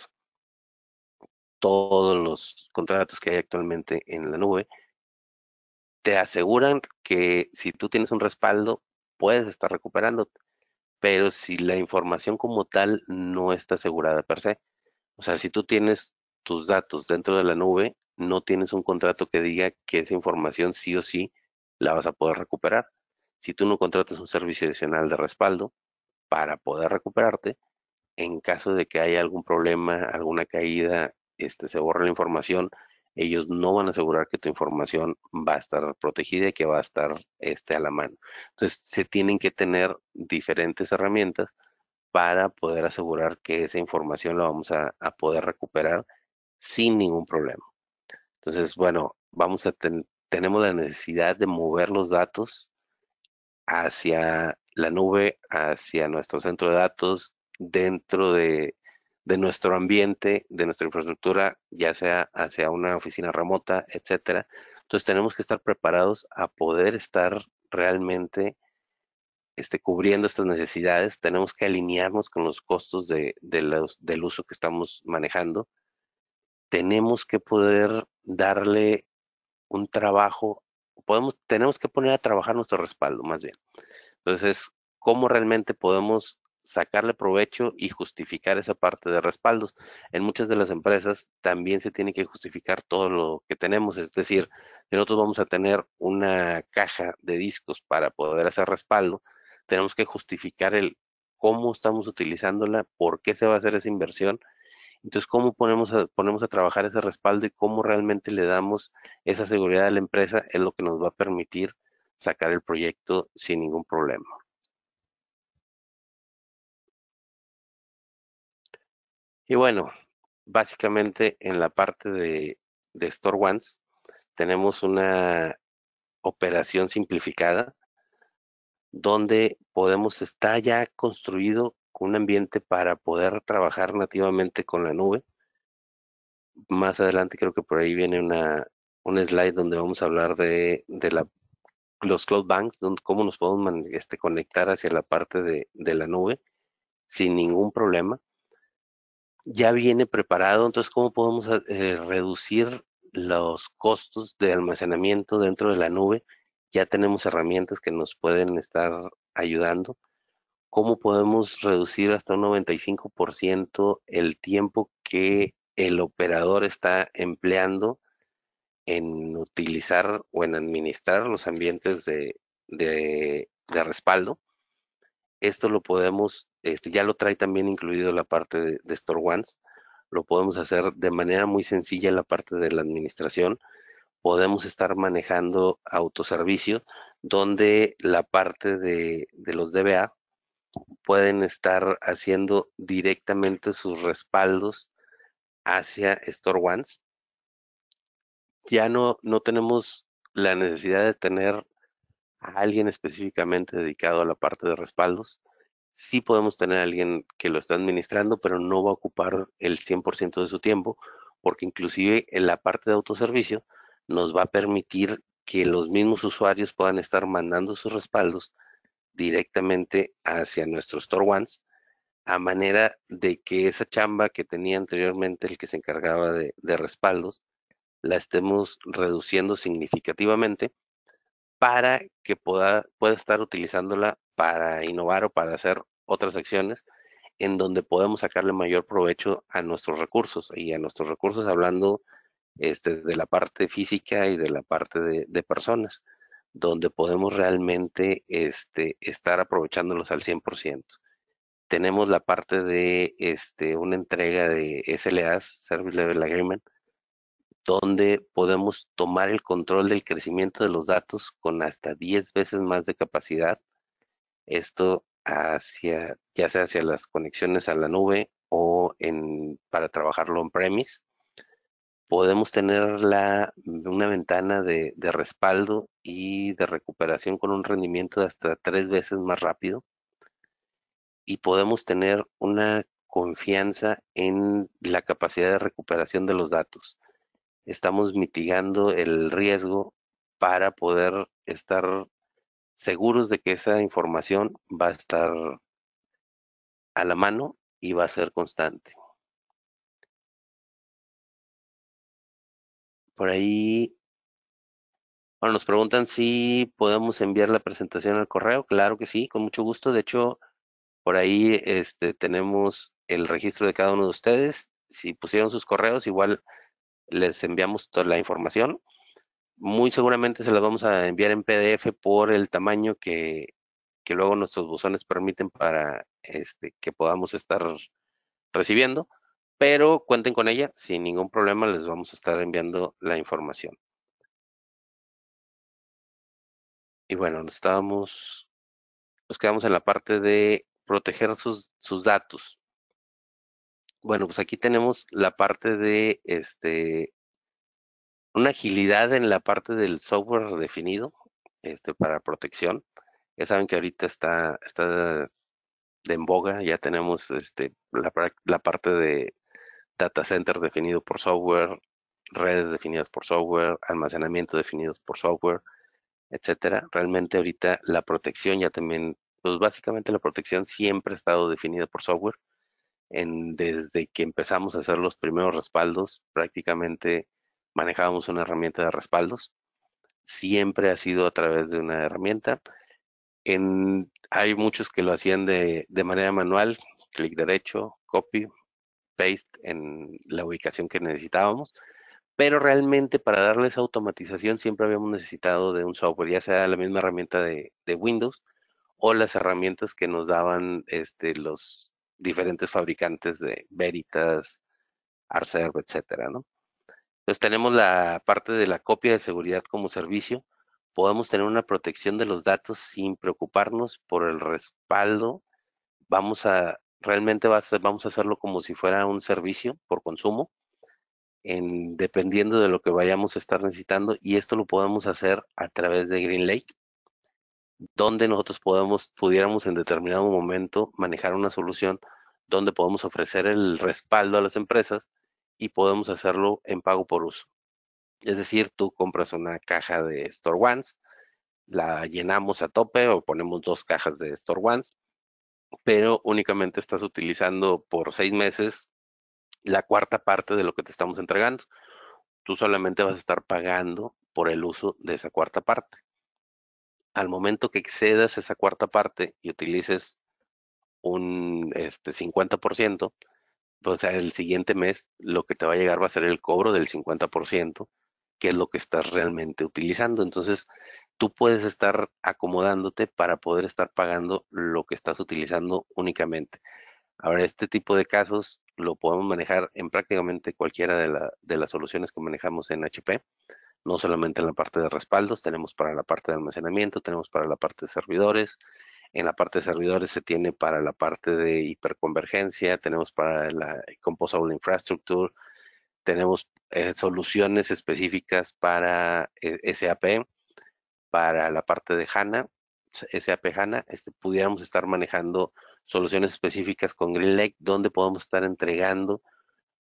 Todos los contratos que hay actualmente en la nube te aseguran que si tú tienes un respaldo, puedes estar recuperando, pero si la información como tal no está asegurada per se. O sea, si tú tienes tus datos dentro de la nube, no tienes un contrato que diga que esa información sí o sí la vas a poder recuperar. Si tú no contratas un servicio adicional de respaldo, para poder recuperarte. En caso de que haya algún problema, alguna caída, este, se borra la información, ellos no van a asegurar que tu información va a estar protegida y que va a estar este, a la mano. Entonces, se tienen que tener diferentes herramientas para poder asegurar que esa información la vamos a, poder recuperar sin ningún problema. Entonces, bueno, vamos a tener tenemos la necesidad de mover los datos hacia la nube hacia nuestro centro de datos dentro de, nuestro ambiente, de nuestra infraestructura, ya sea hacia una oficina remota, etcétera. Entonces tenemos que estar preparados a poder estar realmente este, cubriendo estas necesidades. Tenemos que alinearnos con los costos de, del uso que estamos manejando. Tenemos que poder darle un trabajo, podemos, tenemos que poner a trabajar nuestro respaldo, más bien. Entonces, ¿cómo realmente podemos sacarle provecho y justificar esa parte de respaldos. En muchas de las empresas también se tiene que justificar todo lo que tenemos, es decir, si nosotros vamos a tener una caja de discos para poder hacer respaldo, tenemos que justificar el cómo estamos utilizándola, por qué se va a hacer esa inversión, entonces cómo ponemos ponemos a trabajar ese respaldo y cómo realmente le damos esa seguridad a la empresa es lo que nos va a permitir sacar el proyecto sin ningún problema. Y bueno, básicamente en la parte de, de Store tenemos una operación simplificada donde podemos, estar ya construido un ambiente para poder trabajar nativamente con la nube. Más adelante creo que por ahí viene una, un slide donde vamos a hablar de la los cloud banks, cómo nos podemos este, conectar hacia la parte de, la nube sin ningún problema. Ya viene preparado, entonces cómo podemos eh, eh, reducir los costos de almacenamiento dentro de la nube. Ya tenemos herramientas que nos pueden estar ayudando. Cómo podemos reducir hasta un 95% el tiempo que el operador está empleando en utilizar o en administrar los ambientes de, respaldo. Esto lo podemos, este, ya lo trae también incluido la parte de, Store Ones, lo podemos hacer de manera muy sencilla en la parte de la administración. Podemos estar manejando autoservicio, donde la parte de, de los DBA pueden estar haciendo directamente sus respaldos hacia Store ya no, no tenemos la necesidad de tener a alguien específicamente dedicado a la parte de respaldos. Sí podemos tener a alguien que lo está administrando, pero no va a ocupar el 100% de su tiempo, porque inclusive en la parte de autoservicio nos va a permitir que los mismos usuarios puedan estar mandando sus respaldos directamente hacia nuestro Store Ones, a manera de que esa chamba que tenía anteriormente el que se encargaba de respaldos, la estemos reduciendo significativamente para que pueda, pueda estar utilizándola para innovar o para hacer otras acciones en donde podemos sacarle mayor provecho a nuestros recursos y a nuestros recursos hablando este, de la parte física y de la parte de, personas, donde podemos realmente este, estar aprovechándolos al 100%. Tenemos la parte de este, una entrega de SLAs, Service Level Agreement, donde podemos tomar el control del crecimiento de los datos con hasta 10 veces más de capacidad. Esto hacia, ya sea hacia las conexiones a la nube o en, para trabajarlo on-premise. Podemos tener la, una ventana de, de respaldo y de recuperación con un rendimiento de hasta tres veces más rápido. Y podemos tener una confianza en la capacidad de recuperación de los datos estamos mitigando el riesgo para poder estar seguros de que esa información va a estar a la mano y va a ser constante. Por ahí, bueno, nos preguntan si podemos enviar la presentación al correo. Claro que sí, con mucho gusto. De hecho, por ahí este, tenemos el registro de cada uno de ustedes. Si pusieron sus correos, igual les enviamos toda la información. Muy seguramente se las vamos a enviar en PDF por el tamaño que, que luego nuestros buzones permiten para este, que podamos estar recibiendo, pero cuenten con ella, sin ningún problema les vamos a estar enviando la información. Y bueno, nos nos quedamos en la parte de proteger sus, sus datos bueno, pues aquí tenemos la parte de este una agilidad en la parte del software definido este, para protección. Ya saben que ahorita está, está de en boga, ya tenemos este, la, parte de data center definido por software, redes definidas por software, almacenamiento definidos por software, etcétera. Realmente ahorita la protección ya también, pues básicamente la protección siempre ha estado definida por software desde que empezamos a hacer los primeros respaldos, prácticamente manejábamos una herramienta de respaldos. Siempre ha sido a través de una herramienta. hay muchos que lo hacían de, manera manual, clic derecho, copy, paste en la ubicación que necesitábamos, pero realmente para darles automatización siempre habíamos necesitado de un software, ya sea la misma herramienta de, Windows o las herramientas que nos daban este, los, diferentes fabricantes de Veritas, Arcerv, etcétera, ¿no? Entonces tenemos la parte de la copia de seguridad como servicio. Podemos tener una protección de los datos sin preocuparnos por el respaldo. Vamos a, realmente vamos a hacerlo como si fuera un servicio por consumo, dependiendo de lo que vayamos a estar necesitando. Y esto lo podemos hacer a través de GreenLake, donde nosotros podemos, pudiéramos en determinado momento manejar una solución donde podemos ofrecer el respaldo a las empresas y podemos hacerlo en pago por uso. Es decir, tú compras una caja de Store Ones, la llenamos a tope o ponemos dos cajas de Store Ones, pero únicamente estás utilizando por seis meses la cuarta parte de lo que te estamos entregando. Tú solamente vas a estar pagando por el uso de esa cuarta parte. Al momento que excedas esa cuarta parte y utilices un este, 50%, pues, el siguiente mes lo que te va a llegar va a ser el cobro del 50%, que es lo que estás realmente utilizando. Entonces, tú puedes estar acomodándote para poder estar pagando lo que estás utilizando únicamente. Ahora, este tipo de casos lo podemos manejar en prácticamente cualquiera de, la, de las soluciones que manejamos en HP no solamente en la parte de respaldos, tenemos para la parte de almacenamiento, tenemos para la parte de servidores en la parte de servidores se tiene para la parte de hiperconvergencia, tenemos para la Composable Infrastructure, tenemos eh, soluciones específicas para eh, SAP, para la parte de HANA, SAP HANA, este, pudiéramos estar manejando soluciones específicas con GreenLake, donde podemos estar entregando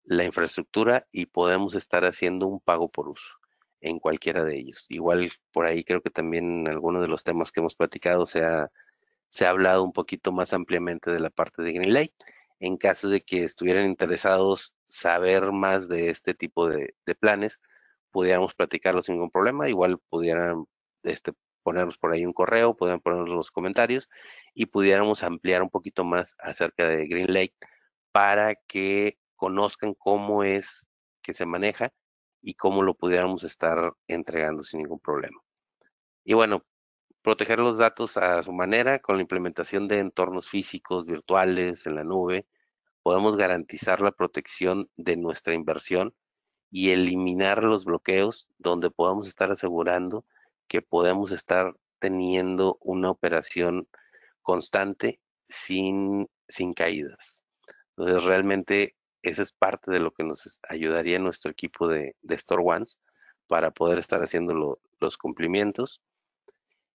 la infraestructura y podemos estar haciendo un pago por uso en cualquiera de ellos. Igual por ahí creo que también algunos de los temas que hemos platicado sea se ha hablado un poquito más ampliamente de la parte de GreenLake. En caso de que estuvieran interesados saber más de este tipo de, planes, pudiéramos platicarlo sin ningún problema. Igual pudieran este, ponernos por ahí un correo, pudieran ponernos los comentarios y pudiéramos ampliar un poquito más acerca de Green para que conozcan cómo es que se maneja y cómo lo pudiéramos estar entregando sin ningún problema. Y bueno, proteger los datos a su manera con la implementación de entornos físicos, virtuales, en la nube, podemos garantizar la protección de nuestra inversión y eliminar los bloqueos donde podamos estar asegurando que podemos estar teniendo una operación constante sin, caídas. Entonces, realmente esa es parte de lo que nos ayudaría nuestro equipo de, de Store Ones para poder estar haciendo los cumplimientos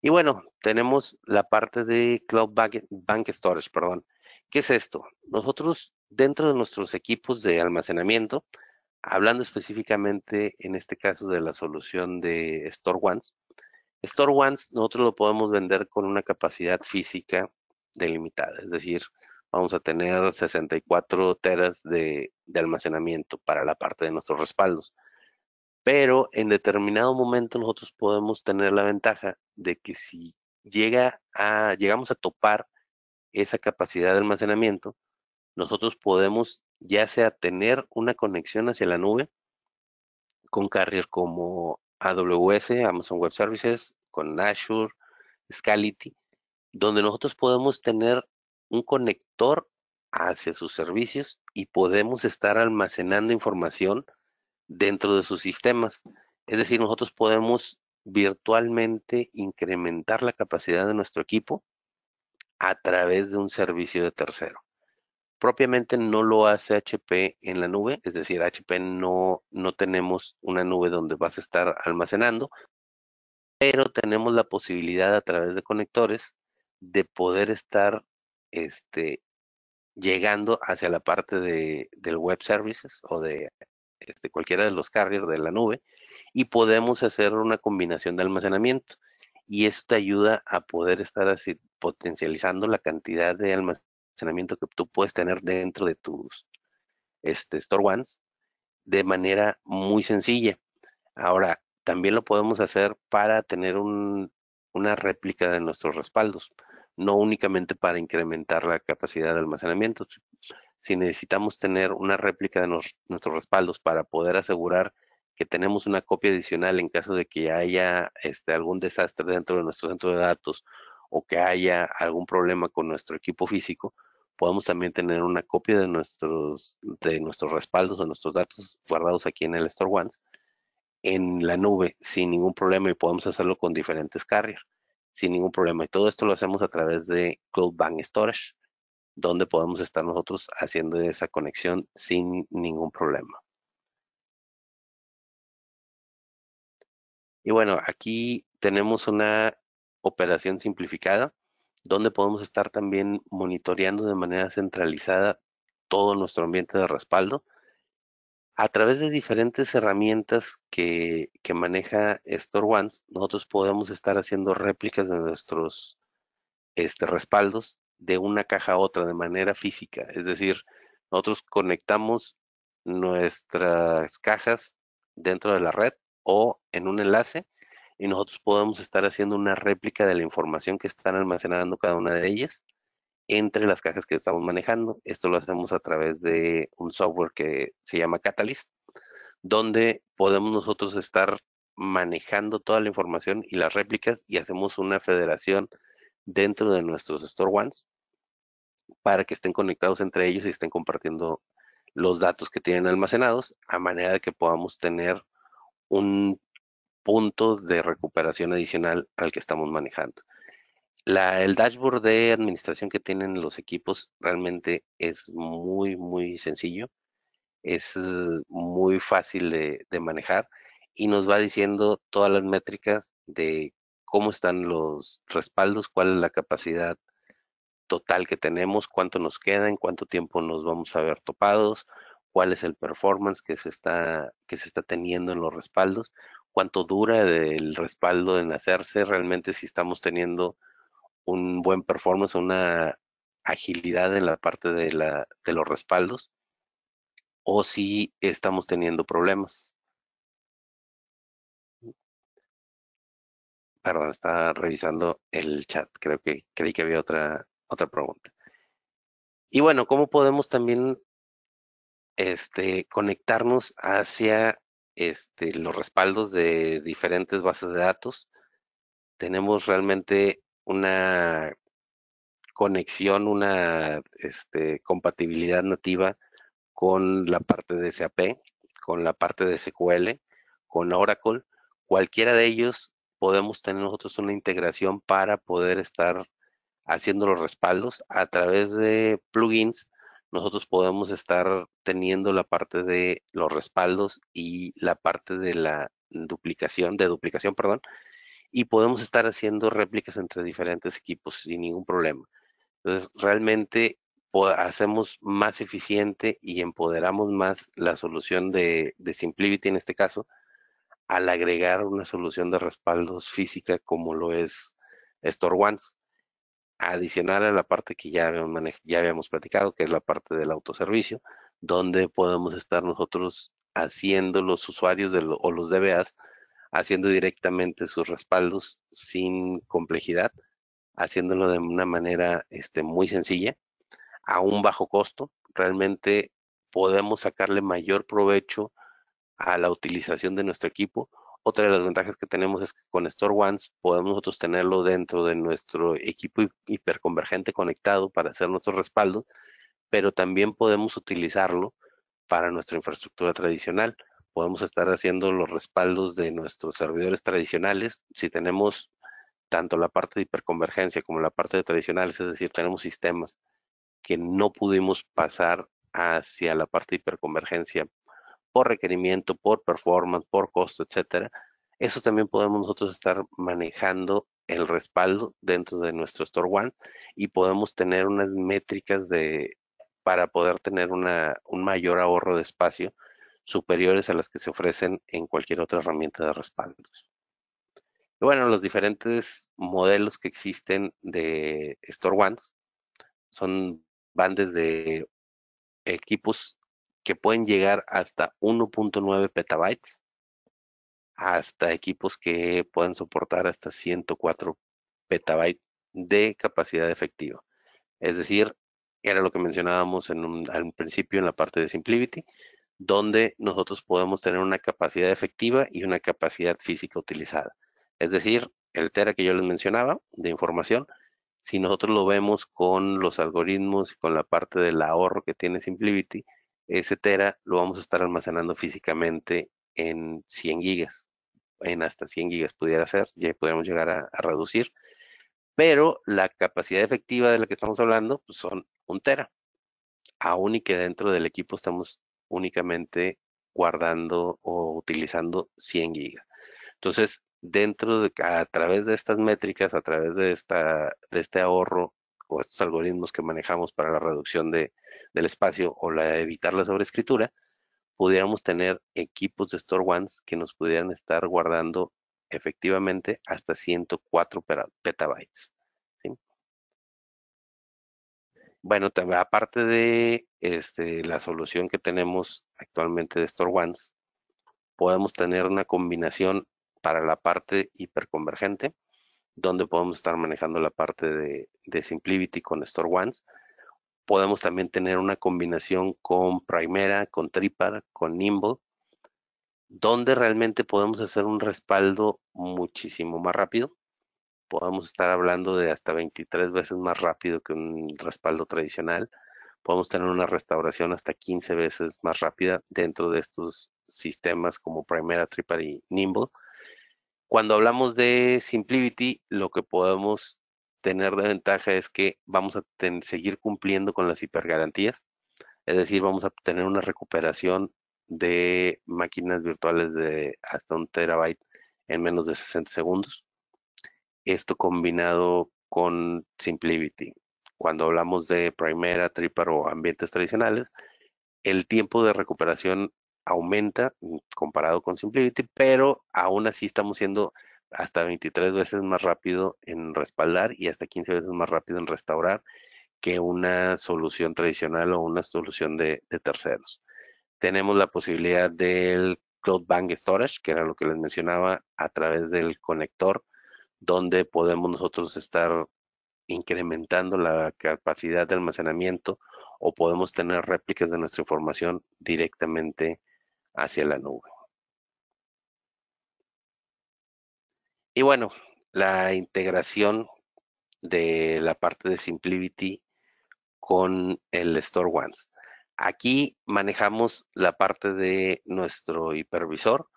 y bueno, tenemos la parte de Cloud Bank, Bank Storage, perdón. ¿Qué es esto? Nosotros dentro de nuestros equipos de almacenamiento, hablando específicamente en este caso de la solución de Store Ones, nosotros lo podemos vender con una capacidad física delimitada, es decir, vamos a tener 64 teras de almacenamiento para la parte de nuestros respaldos pero en determinado momento nosotros podemos tener la ventaja de que si llega llegamos a topar esa capacidad de almacenamiento, nosotros podemos ya sea tener una conexión hacia la nube con carriers como AWS, Amazon Web Services, con Azure, Scality, donde nosotros podemos tener un conector hacia sus servicios y podemos estar almacenando información dentro de sus sistemas. Es decir, nosotros podemos virtualmente incrementar la capacidad de nuestro equipo a través de un servicio de tercero. Propiamente no lo hace HP en la nube, es decir, HP no, no tenemos una nube donde vas a estar almacenando, pero tenemos la posibilidad a través de conectores de poder estar este, llegando hacia la parte del web services o de este, cualquiera de los carriers de la nube, y podemos hacer una combinación de almacenamiento. Y esto te ayuda a poder estar así potencializando la cantidad de almacenamiento que tú puedes tener dentro de tus este, Store Ones de manera muy sencilla. Ahora, también lo podemos hacer para tener una réplica de nuestros respaldos, no únicamente para incrementar la capacidad de almacenamiento si necesitamos tener una réplica de nuestros respaldos para poder asegurar que tenemos una copia adicional en caso de que haya este, algún desastre dentro de nuestro centro de datos o que haya algún problema con nuestro equipo físico, podemos también tener una copia de nuestros, de nuestros respaldos o nuestros datos guardados aquí en el Store Once en la nube sin ningún problema y podemos hacerlo con diferentes carriers sin ningún problema. Y todo esto lo hacemos a través de Cloud Bank Storage donde podemos estar nosotros haciendo esa conexión sin ningún problema. Y bueno, aquí tenemos una operación simplificada donde podemos estar también monitoreando de manera centralizada todo nuestro ambiente de respaldo a través de diferentes herramientas que, que maneja Store nosotros podemos estar haciendo réplicas de nuestros este, respaldos de una caja a otra de manera física. Es decir, nosotros conectamos nuestras cajas dentro de la red o en un enlace y nosotros podemos estar haciendo una réplica de la información que están almacenando cada una de ellas entre las cajas que estamos manejando. Esto lo hacemos a través de un software que se llama Catalyst, donde podemos nosotros estar manejando toda la información y las réplicas y hacemos una federación dentro de nuestros Store Ones para que estén conectados entre ellos y estén compartiendo los datos que tienen almacenados a manera de que podamos tener un punto de recuperación adicional al que estamos manejando. La, el dashboard de administración que tienen los equipos realmente es muy, muy sencillo. Es eh, muy fácil de, de manejar y nos va diciendo todas las métricas de cómo están los respaldos, cuál es la capacidad total que tenemos, cuánto nos queda, en cuánto tiempo nos vamos a ver topados, cuál es el performance que se está, que se está teniendo en los respaldos, cuánto dura el respaldo en hacerse, realmente si estamos teniendo un buen performance, una agilidad en la parte de, la, de los respaldos, o si estamos teniendo problemas. Perdón, estaba revisando el chat. Creo que creí que había otra, otra pregunta. Y bueno, ¿cómo podemos también este, conectarnos hacia este, los respaldos de diferentes bases de datos? Tenemos realmente una conexión, una este, compatibilidad nativa con la parte de SAP, con la parte de SQL, con Oracle. Cualquiera de ellos podemos tener nosotros una integración para poder estar haciendo los respaldos a través de plugins. Nosotros podemos estar teniendo la parte de los respaldos y la parte de la duplicación, de duplicación, perdón, y podemos estar haciendo réplicas entre diferentes equipos sin ningún problema. Entonces, realmente hacemos más eficiente y empoderamos más la solución de, de Simplivity en este caso, al agregar una solución de respaldos física como lo es Store Adicional a la parte que ya habíamos, ya platicado, que es la parte del autoservicio, donde podemos estar nosotros haciendo los usuarios o los DBAs, haciendo directamente sus respaldos sin complejidad, haciéndolo de una manera este, muy sencilla, a un bajo costo. Realmente podemos sacarle mayor provecho a la utilización de nuestro equipo. Otra de las ventajas que tenemos es que con Store podemos nosotros tenerlo dentro de nuestro equipo hiperconvergente conectado para hacer nuestros respaldos, pero también podemos utilizarlo para nuestra infraestructura tradicional. Podemos estar haciendo los respaldos de nuestros servidores tradicionales. Si tenemos tanto la parte de hiperconvergencia como la parte de tradicionales, es decir, tenemos sistemas que no pudimos pasar hacia la parte de hiperconvergencia por requerimiento, por performance, por costo, etcétera, eso también podemos nosotros estar manejando el respaldo dentro de nuestro Store One y podemos tener unas métricas de para poder tener un mayor ahorro de espacio superiores a las que se ofrecen en cualquier otra herramienta de respaldos. Y bueno, los diferentes modelos que existen de Store Ones son, van desde equipos que pueden llegar hasta 1.9 petabytes, hasta equipos que pueden soportar hasta 104 petabytes de capacidad efectiva. Es decir, era lo que mencionábamos al principio en la parte de Simplivity, donde nosotros podemos tener una capacidad efectiva y una capacidad física utilizada. Es decir, el Tera que yo les mencionaba de información, si nosotros lo vemos con los algoritmos y con la parte del ahorro que tiene Simplivity, ese tera lo vamos a estar almacenando físicamente en 100 gigas, en hasta 100 gigas pudiera ser, ya podríamos llegar a, reducir, pero la capacidad efectiva de la que estamos hablando pues, son un tera, aún y que dentro del equipo estamos únicamente guardando o utilizando 100 gigas. Entonces, dentro de, a través de estas métricas, a través de, esta, de este ahorro o estos algoritmos que manejamos para la reducción de, del espacio o la evitar la sobreescritura, pudiéramos tener equipos de Store Ones que nos pudieran estar guardando efectivamente hasta 104 petabytes. Bueno, aparte de este, la solución que tenemos actualmente de Store Ones, podemos tener una combinación para la parte hiperconvergente, donde podemos estar manejando la parte de, de Simplivity con Store Ones, podemos también tener una combinación con Primera, con Tripar, con Nimble, donde realmente podemos hacer un respaldo muchísimo más rápido. Podemos estar hablando de hasta 23 veces más rápido que un respaldo tradicional. Podemos tener una restauración hasta 15 veces más rápida dentro de estos sistemas como Primera, Tripar y Nimble. Cuando hablamos de Simplivity, lo que podemos tener de ventaja es que vamos a seguir cumpliendo con las hipergarantías, es decir, vamos a tener una recuperación de máquinas virtuales de hasta un terabyte en menos de 60 segundos. Esto combinado con SimpliVity. Cuando hablamos de Primera, Tripper o ambientes tradicionales, el tiempo de recuperación aumenta mm, comparado con SimpliVity, pero aún así estamos siendo hasta 23 veces más rápido en respaldar y hasta 15 veces más rápido en restaurar que una solución tradicional o una solución de, de terceros. Tenemos la posibilidad del Cloud Bank Storage, que era lo que les mencionaba, a través del conector, donde podemos nosotros estar incrementando la capacidad de almacenamiento o podemos tener réplicas de nuestra información directamente hacia la nube. Y bueno, la integración de la parte de SimpliVity con el Store Aquí manejamos la parte de nuestro hipervisor.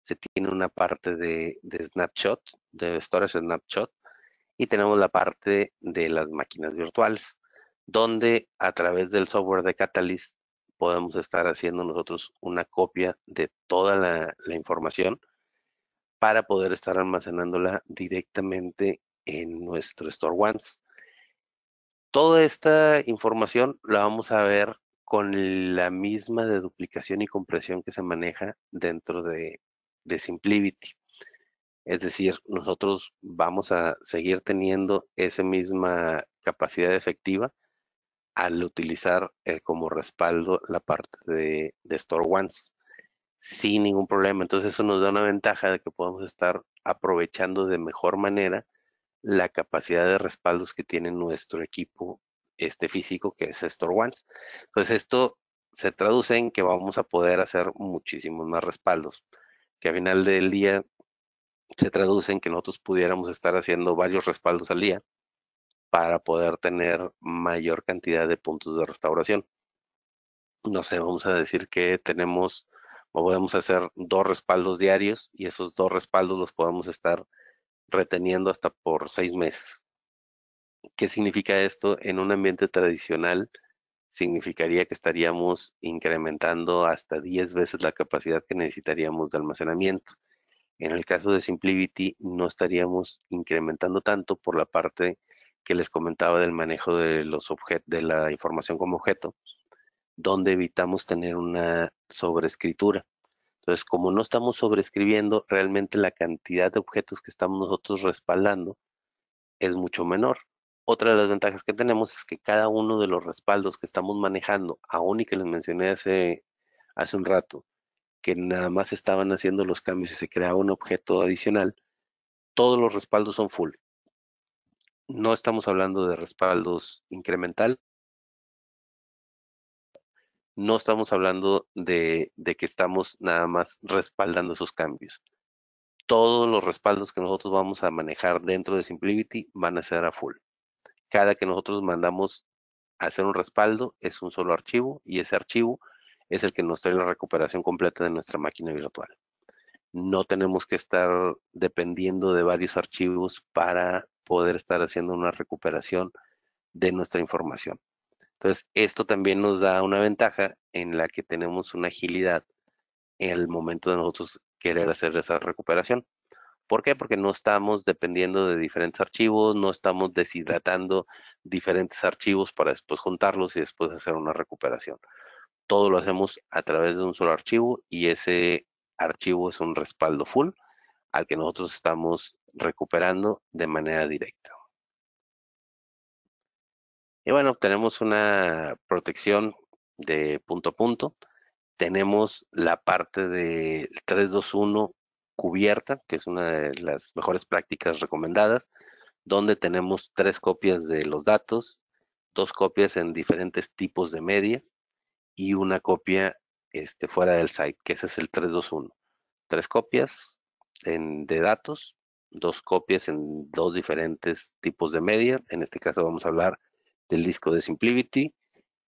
Se tiene una parte de, snapshot, de storage snapshot, y tenemos la parte de las máquinas virtuales, donde a través del software de Catalyst podemos estar haciendo nosotros una copia de toda la, la información para poder estar almacenándola directamente en nuestro Store Once. Toda esta información la vamos a ver con la misma de duplicación y compresión que se maneja dentro de, de Simplivity. Es decir, nosotros vamos a seguir teniendo esa misma capacidad efectiva al utilizar eh, como respaldo la parte de, de Store Once sin ningún problema. Entonces eso nos da una ventaja de que podemos estar aprovechando de mejor manera la capacidad de respaldos que tiene nuestro equipo este físico que es Store Ones. Entonces esto se traduce en que vamos a poder hacer muchísimos más respaldos, que al final del día se traduce en que nosotros pudiéramos estar haciendo varios respaldos al día para poder tener mayor cantidad de puntos de restauración. No sé, vamos a decir que tenemos o podemos hacer dos respaldos diarios y esos dos respaldos los podemos estar reteniendo hasta por seis meses. ¿Qué significa esto? En un ambiente tradicional significaría que estaríamos incrementando hasta 10 veces la capacidad que necesitaríamos de almacenamiento. En el caso de SimpliVity no estaríamos incrementando tanto por la parte que les comentaba del manejo de los de la información como objeto, donde evitamos tener una sobreescritura. Entonces, como no estamos sobreescribiendo, realmente la cantidad de objetos que estamos nosotros respaldando es mucho menor. Otra de las ventajas que tenemos es que cada uno de los respaldos que estamos manejando, aún y que les mencioné hace, hace un rato, que nada más estaban haciendo los cambios y se creaba un objeto adicional, todos los respaldos son full. No estamos hablando de respaldos incremental no estamos hablando de, que estamos nada más respaldando esos cambios. Todos los respaldos que nosotros vamos a manejar dentro de Simplivity van a ser a full. Cada que nosotros mandamos a hacer un respaldo es un solo archivo y ese archivo es el que nos trae la recuperación completa de nuestra máquina virtual. No tenemos que estar dependiendo de varios archivos para poder estar haciendo una recuperación de nuestra información. Entonces, esto también nos da una ventaja en la que tenemos una agilidad en el momento de nosotros querer hacer esa recuperación. ¿Por qué? Porque no estamos dependiendo de diferentes archivos, no estamos deshidratando diferentes archivos para después juntarlos y después hacer una recuperación. Todo lo hacemos a través de un solo archivo y ese archivo es un respaldo full al que nosotros estamos recuperando de manera directa. Y bueno, tenemos una protección de punto a punto. Tenemos la parte de 321 cubierta, que es una de las mejores prácticas recomendadas, donde tenemos tres copias de los datos, dos copias en diferentes tipos de media y una copia este, fuera del site, que ese es el 321. Tres copias de datos, dos copias en dos diferentes tipos de media. En este caso vamos a hablar del disco de Simplivity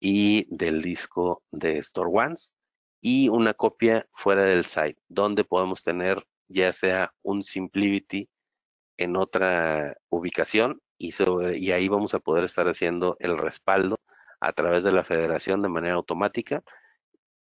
y del disco de Store Ones y una copia fuera del site, donde podemos tener ya sea un Simplivity en otra ubicación y, y ahí vamos a poder estar haciendo el respaldo a través de la federación de manera automática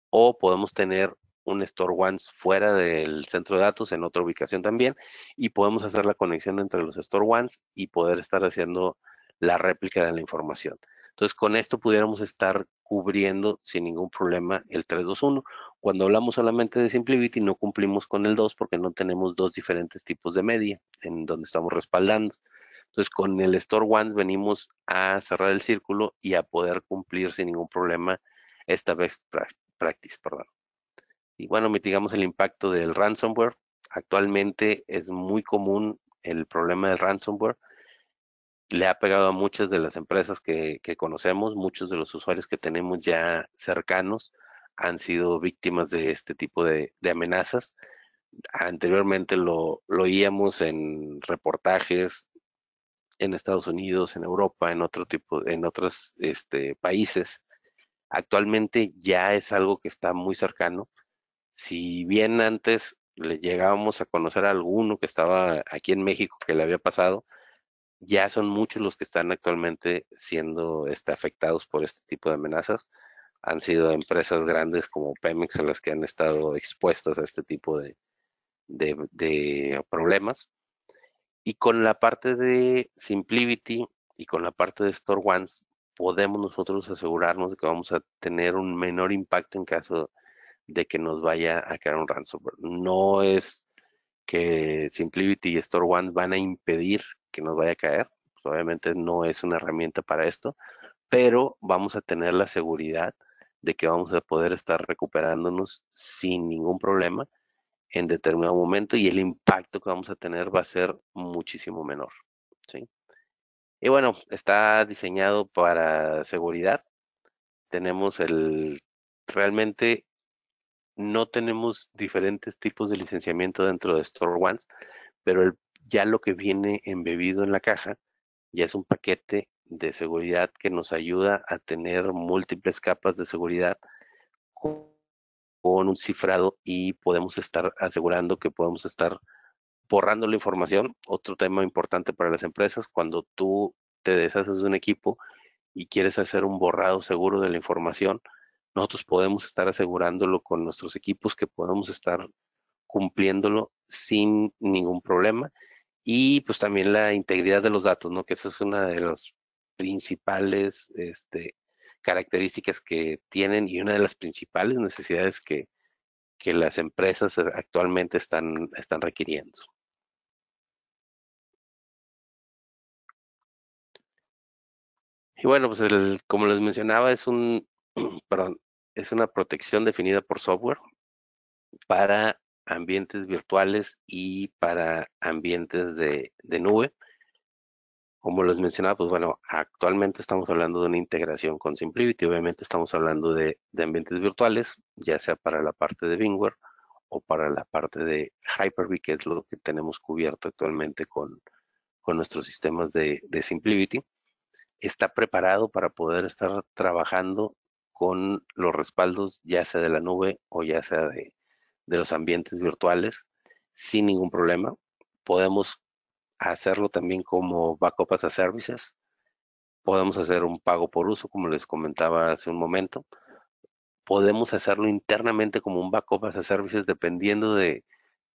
o podemos tener un Store fuera del centro de datos en otra ubicación también y podemos hacer la conexión entre los Store Ones y poder estar haciendo la réplica de la información. Entonces, con esto pudiéramos estar cubriendo sin ningún problema el 321. Cuando hablamos solamente de SimpliVity, no cumplimos con el 2 porque no tenemos dos diferentes tipos de media en donde estamos respaldando. Entonces, con el Store One venimos a cerrar el círculo y a poder cumplir sin ningún problema esta best practice. Perdón. Y bueno, mitigamos el impacto del ransomware. Actualmente es muy común el problema del ransomware le ha pegado a muchas de las empresas que, conocemos, muchos de los usuarios que tenemos ya cercanos han sido víctimas de este tipo de, amenazas. Anteriormente lo, oíamos en reportajes en Estados Unidos, en Europa, en otro tipo, en otros este, países. Actualmente ya es algo que está muy cercano. Si bien antes le llegábamos a conocer a alguno que estaba aquí en México que le había pasado, ya son muchos los que están actualmente siendo este, afectados por este tipo de amenazas. Han sido empresas grandes como Pemex a las que han estado expuestas a este tipo de, problemas. Y con la parte de SimpliVity y con la parte de Store Ones, podemos nosotros asegurarnos de que vamos a tener un menor impacto en caso de que nos vaya a caer un ransomware. No es que SimpliVity y Store van a impedir que nos vaya a caer. Pues, obviamente no es una herramienta para esto, pero vamos a tener la seguridad de que vamos a poder estar recuperándonos sin ningún problema en determinado momento y el impacto que vamos a tener va a ser muchísimo menor. Y bueno, está diseñado para seguridad. Tenemos el, realmente no tenemos diferentes tipos de licenciamiento dentro de Store Ones, pero el ya lo que viene embebido en la caja ya es un paquete de seguridad que nos ayuda a tener múltiples capas de seguridad con un cifrado y podemos estar asegurando que podemos estar borrando la información. Otro tema importante para las empresas, cuando tú te deshaces de un equipo y quieres hacer un borrado seguro de la información, nosotros podemos estar asegurándolo con nuestros equipos que podemos estar cumpliéndolo sin ningún problema y pues también la integridad de los datos, ¿no? Que esa es una de las principales este, características que tienen y una de las principales necesidades que, que las empresas actualmente están, están requiriendo. Y bueno, pues como les mencionaba, es un, perdón, es una protección definida por software para ambientes virtuales y para ambientes de, nube. Como les mencionaba, pues bueno, actualmente estamos hablando de una integración con SimpliVity. Obviamente estamos hablando de, ambientes virtuales, ya sea para la parte de VMware o para la parte de Hyper-V, que es lo que tenemos cubierto actualmente con, con nuestros sistemas de, de SimpliVity. Está preparado para poder estar trabajando con los respaldos, ya sea de la nube o ya sea de, de los ambientes virtuales sin ningún problema. Podemos hacerlo también como backup as a services. Podemos hacer un pago por uso, como les comentaba hace un momento. Podemos hacerlo internamente como un backup as a services dependiendo de,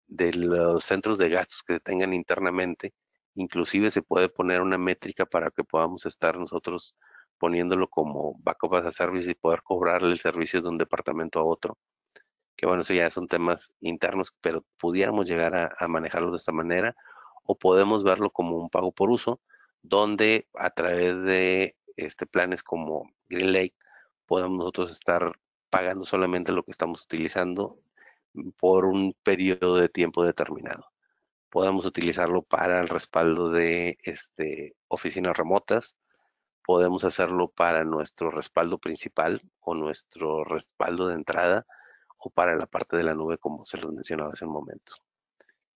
de los centros de gastos que tengan internamente. Inclusive se puede poner una métrica para que podamos estar nosotros poniéndolo como backup as a service y poder cobrarle el servicio de un departamento a otro que bueno, eso ya son temas internos, pero pudiéramos llegar a, a manejarlos de esta manera, o podemos verlo como un pago por uso, donde a través de este, planes como GreenLake Lake podamos nosotros estar pagando solamente lo que estamos utilizando por un periodo de tiempo determinado. Podemos utilizarlo para el respaldo de este, oficinas remotas, podemos hacerlo para nuestro respaldo principal o nuestro respaldo de entrada, para la parte de la nube, como se los mencionaba hace un momento.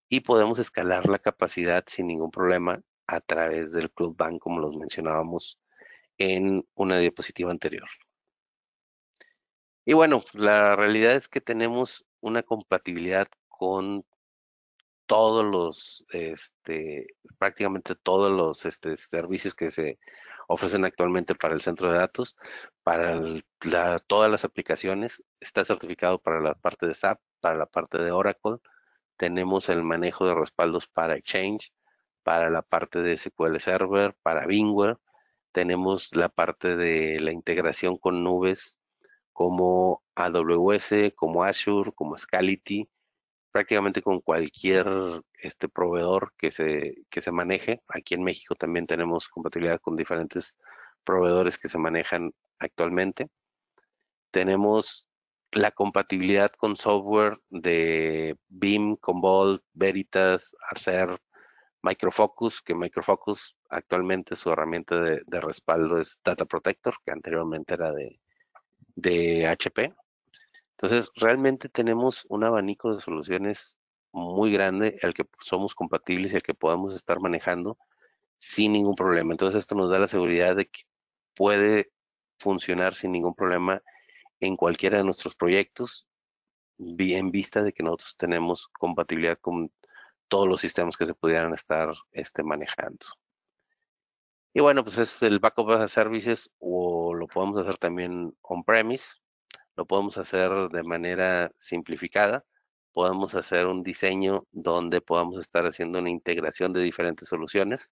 Y podemos escalar la capacidad sin ningún problema a través del Cloud Bank, como los mencionábamos en una diapositiva anterior. Y bueno, la realidad es que tenemos una compatibilidad con todos los, este, prácticamente todos los este, servicios que se ofrecen actualmente para el centro de datos, para todas las aplicaciones, está certificado para la parte de SAP, para la parte de Oracle, tenemos el manejo de respaldos para Exchange, para la parte de SQL Server, para Bingware, tenemos la parte de la integración con nubes como AWS, como Azure, como Scality, prácticamente con cualquier este proveedor que se, se maneje. Aquí en México también tenemos compatibilidad con diferentes proveedores que se manejan actualmente. Tenemos la compatibilidad con software de BIM, Convolt, Veritas, Arcer, Microfocus, que Microfocus actualmente su herramienta de, respaldo es Data Protector, que anteriormente era de, de HP. Entonces, realmente tenemos un abanico de soluciones muy grande, el que somos compatibles y el que podamos estar manejando sin ningún problema. Entonces, esto nos da la seguridad de que puede funcionar sin ningún problema en cualquiera de nuestros proyectos, bien vista de que nosotros tenemos compatibilidad con todos los sistemas que se pudieran estar este, manejando. Y bueno, pues es el backup as a services o lo podemos hacer también on-premise lo podemos hacer de manera simplificada, podemos hacer un diseño donde podamos estar haciendo una integración de diferentes soluciones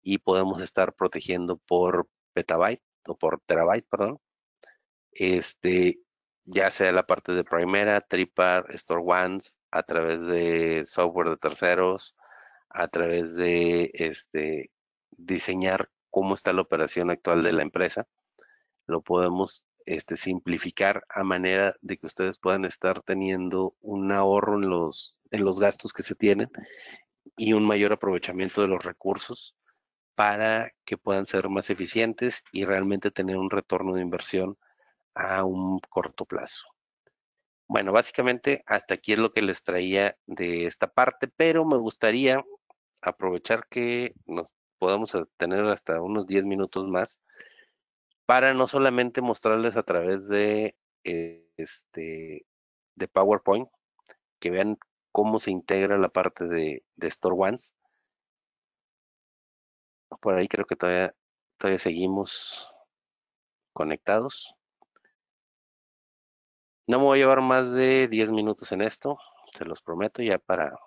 y podemos estar protegiendo por petabyte o por terabyte, perdón, este, ya sea la parte de Primera, Tripar, Store Ones, a través de software de terceros, a través de este, diseñar cómo está la operación actual de la empresa. Lo podemos este, simplificar a manera de que ustedes puedan estar teniendo un ahorro en los, en los gastos que se tienen y un mayor aprovechamiento de los recursos para que puedan ser más eficientes y realmente tener un retorno de inversión a un corto plazo. Bueno, básicamente hasta aquí es lo que les traía de esta parte, pero me gustaría aprovechar que nos podamos tener hasta unos 10 minutos más para no solamente mostrarles a través de, eh, este, de PowerPoint, que vean cómo se integra la parte de, de Store Ones. Por ahí creo que todavía, todavía seguimos conectados. No me voy a llevar más de 10 minutos en esto, se los prometo, ya para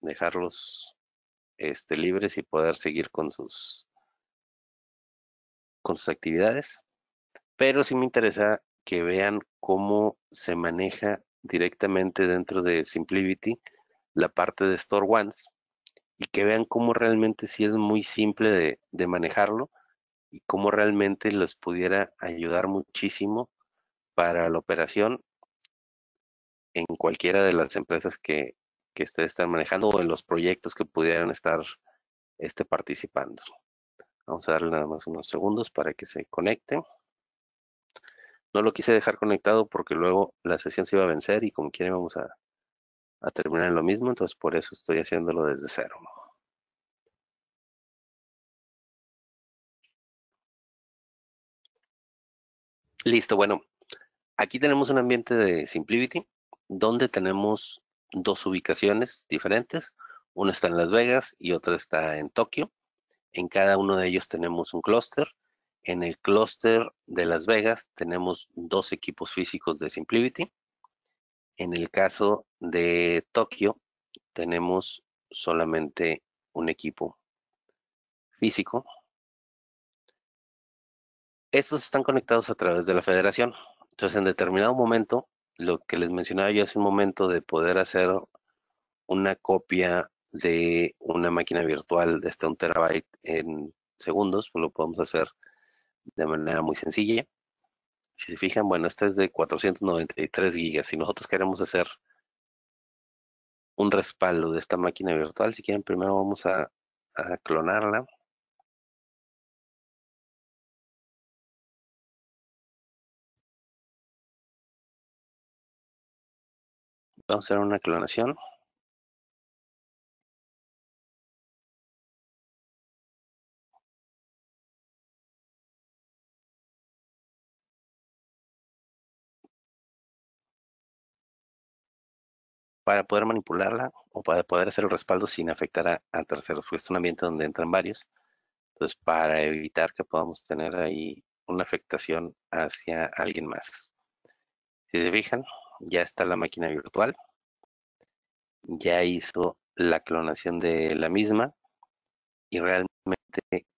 dejarlos este, libres y poder seguir con sus con sus actividades, pero sí me interesa que vean cómo se maneja directamente dentro de Simplivity la parte de Store Ones y que vean cómo realmente sí es muy simple de, manejarlo y cómo realmente les pudiera ayudar muchísimo para la operación en cualquiera de las empresas que, ustedes están manejando o en los proyectos que pudieran estar este, participando. Vamos a darle nada más unos segundos para que se conecte. No lo quise dejar conectado porque luego la sesión se iba a vencer y como quieren vamos a, a terminar en lo mismo, entonces por eso estoy haciéndolo desde cero. Listo, bueno, aquí tenemos un ambiente de Simplivity donde tenemos dos ubicaciones diferentes. Una está en Las Vegas y otra está en Tokio. En cada uno de ellos tenemos un clúster. En el clúster de Las Vegas tenemos dos equipos físicos de Simplivity. En el caso de Tokio tenemos solamente un equipo físico. Estos están conectados a través de la federación. Entonces, en determinado momento, lo que les mencionaba yo hace un momento de poder hacer una copia de una máquina virtual de este un terabyte en segundos, pues lo podemos hacer de manera muy sencilla. Si se fijan, bueno, esta es de 493 gigas. Si nosotros queremos hacer un respaldo de esta máquina virtual, si quieren, primero vamos a, a clonarla. Vamos a hacer una clonación. para poder manipularla o para poder hacer el respaldo sin afectar a, terceros, porque es un ambiente donde entran varios. Entonces, para evitar que podamos tener ahí una afectación hacia alguien más. Si se fijan, ya está la máquina virtual. Ya hizo la clonación de la misma y realmente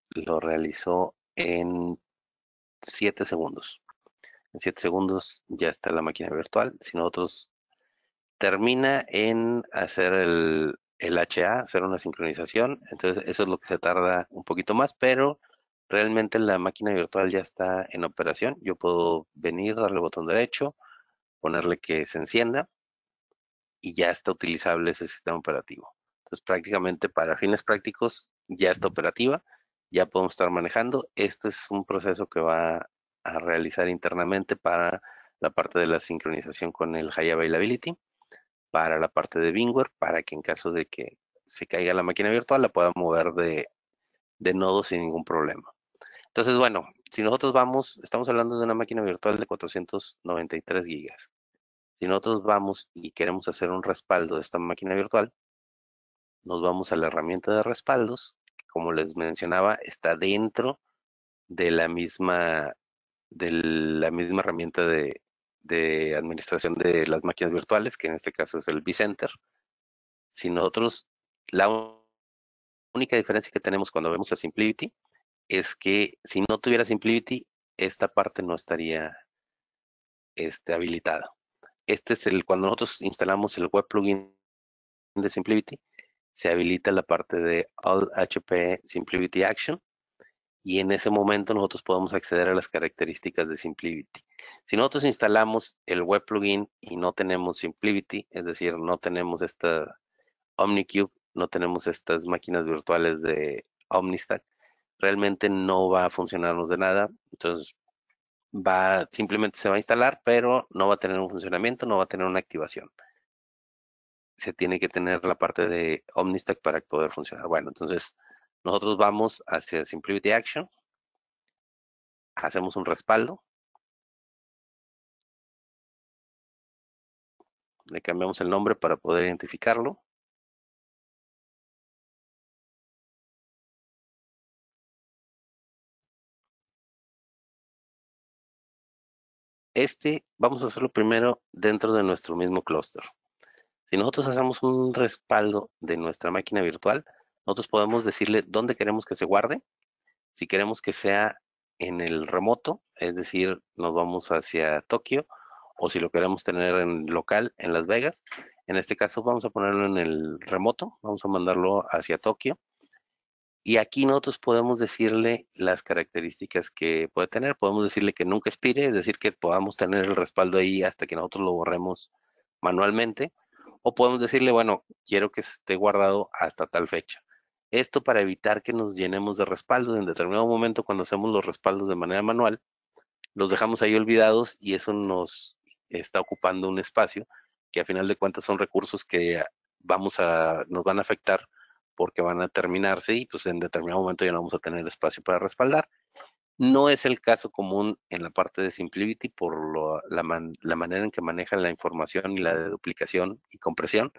lo realizó en 7 segundos. En siete segundos ya está la máquina virtual. Si nosotros termina en hacer el, el HA, hacer una sincronización. Entonces, eso es lo que se tarda un poquito más, pero realmente la máquina virtual ya está en operación. Yo puedo venir, darle botón derecho, ponerle que se encienda y ya está utilizable ese sistema operativo. Entonces, prácticamente para fines prácticos ya está operativa, ya podemos estar manejando. Esto es un proceso que va a realizar internamente para la parte de la sincronización con el High Availability para la parte de VMware para que en caso de que se caiga la máquina virtual la pueda mover de, de nodo sin ningún problema. Entonces, bueno, si nosotros vamos, estamos hablando de una máquina virtual de 493 gigas. Si nosotros vamos y queremos hacer un respaldo de esta máquina virtual, nos vamos a la herramienta de respaldos, que como les mencionaba, está dentro de la misma, de la misma herramienta de, de administración de las máquinas virtuales, que en este caso es el vCenter. Si nosotros, la única diferencia que tenemos cuando vemos a Simplivity es que si no tuviera Simplivity, esta parte no estaría este, habilitada. Este es el, cuando nosotros instalamos el web plugin de Simplivity, se habilita la parte de All HP Simplivity Action y en ese momento nosotros podemos acceder a las características de SimpliVity. Si nosotros instalamos el web plugin y no tenemos SimpliVity, es decir, no tenemos esta OmniCube, no tenemos estas máquinas virtuales de OmniStack, realmente no va a funcionarnos de nada. Entonces, va, simplemente se va a instalar, pero no va a tener un funcionamiento, no va a tener una activación. Se tiene que tener la parte de OmniStack para poder funcionar. Bueno, entonces, nosotros vamos hacia Simplicity Action, hacemos un respaldo, le cambiamos el nombre para poder identificarlo. Este vamos a hacerlo primero dentro de nuestro mismo clúster. Si nosotros hacemos un respaldo de nuestra máquina virtual, nosotros podemos decirle dónde queremos que se guarde. Si queremos que sea en el remoto, es decir, nos vamos hacia Tokio, o si lo queremos tener en local, en Las Vegas. En este caso vamos a ponerlo en el remoto, vamos a mandarlo hacia Tokio. Y aquí nosotros podemos decirle las características que puede tener. Podemos decirle que nunca expire, es decir, que podamos tener el respaldo ahí hasta que nosotros lo borremos manualmente. O podemos decirle, bueno, quiero que esté guardado hasta tal fecha. Esto para evitar que nos llenemos de respaldos. En determinado momento, cuando hacemos los respaldos de manera manual, los dejamos ahí olvidados y eso nos está ocupando un espacio que a final de cuentas son recursos que vamos a, nos van a afectar porque van a terminarse y pues en determinado momento ya no vamos a tener espacio para respaldar. No es el caso común en la parte de Simplivity por la, manera en que manejan la información y la de duplicación y compresión,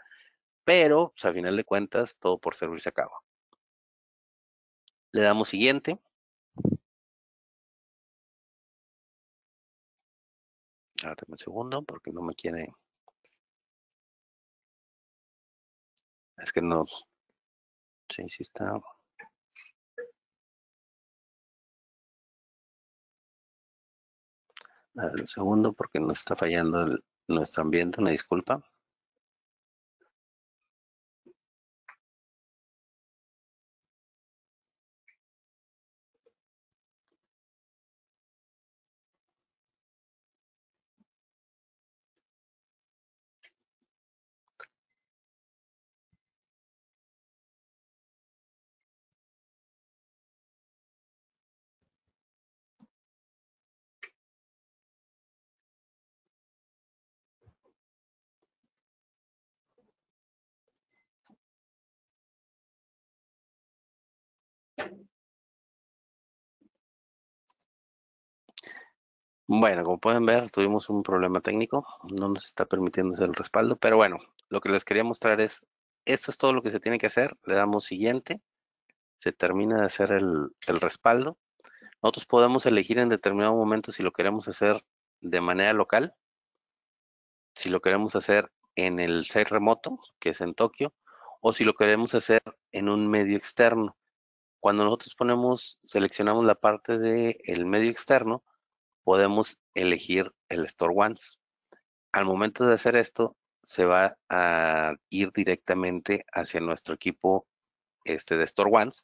pero pues, a final de cuentas todo por servirse a cabo. Le damos siguiente. Ahora un segundo porque no me quiere. Es que no. Sí, sí está. A un segundo porque nos está fallando el, nuestro ambiente, una disculpa. Bueno, como pueden ver, tuvimos un problema técnico, no nos está permitiendo hacer el respaldo, pero bueno, lo que les quería mostrar es, esto es todo lo que se tiene que hacer, le damos siguiente, se termina de hacer el, respaldo. Nosotros podemos elegir en determinado momento si lo queremos hacer de manera local, si lo queremos hacer en el site remoto, que es en Tokio, o si lo queremos hacer en un medio externo. Cuando nosotros ponemos, seleccionamos la parte del medio externo, podemos elegir el Store Once. Al momento de hacer esto, se va a ir directamente hacia nuestro equipo este, de Store Once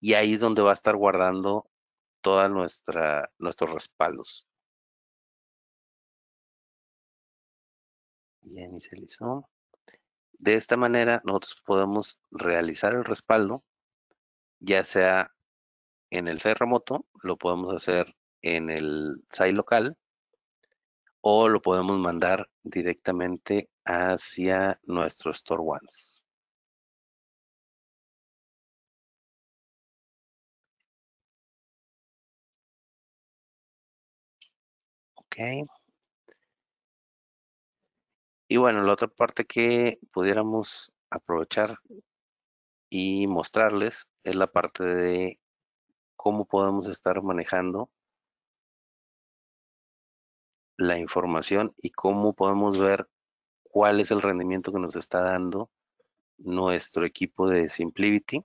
y ahí es donde va a estar guardando todos nuestros respaldos. Ya inicializó. De esta manera nosotros podemos realizar el respaldo, ya sea en el C remoto, lo podemos hacer en el site local o lo podemos mandar directamente hacia nuestro Store Ones. Ok. Y bueno, la otra parte que pudiéramos aprovechar y mostrarles es la parte de cómo podemos estar manejando la información y cómo podemos ver cuál es el rendimiento que nos está dando nuestro equipo de Simplivity.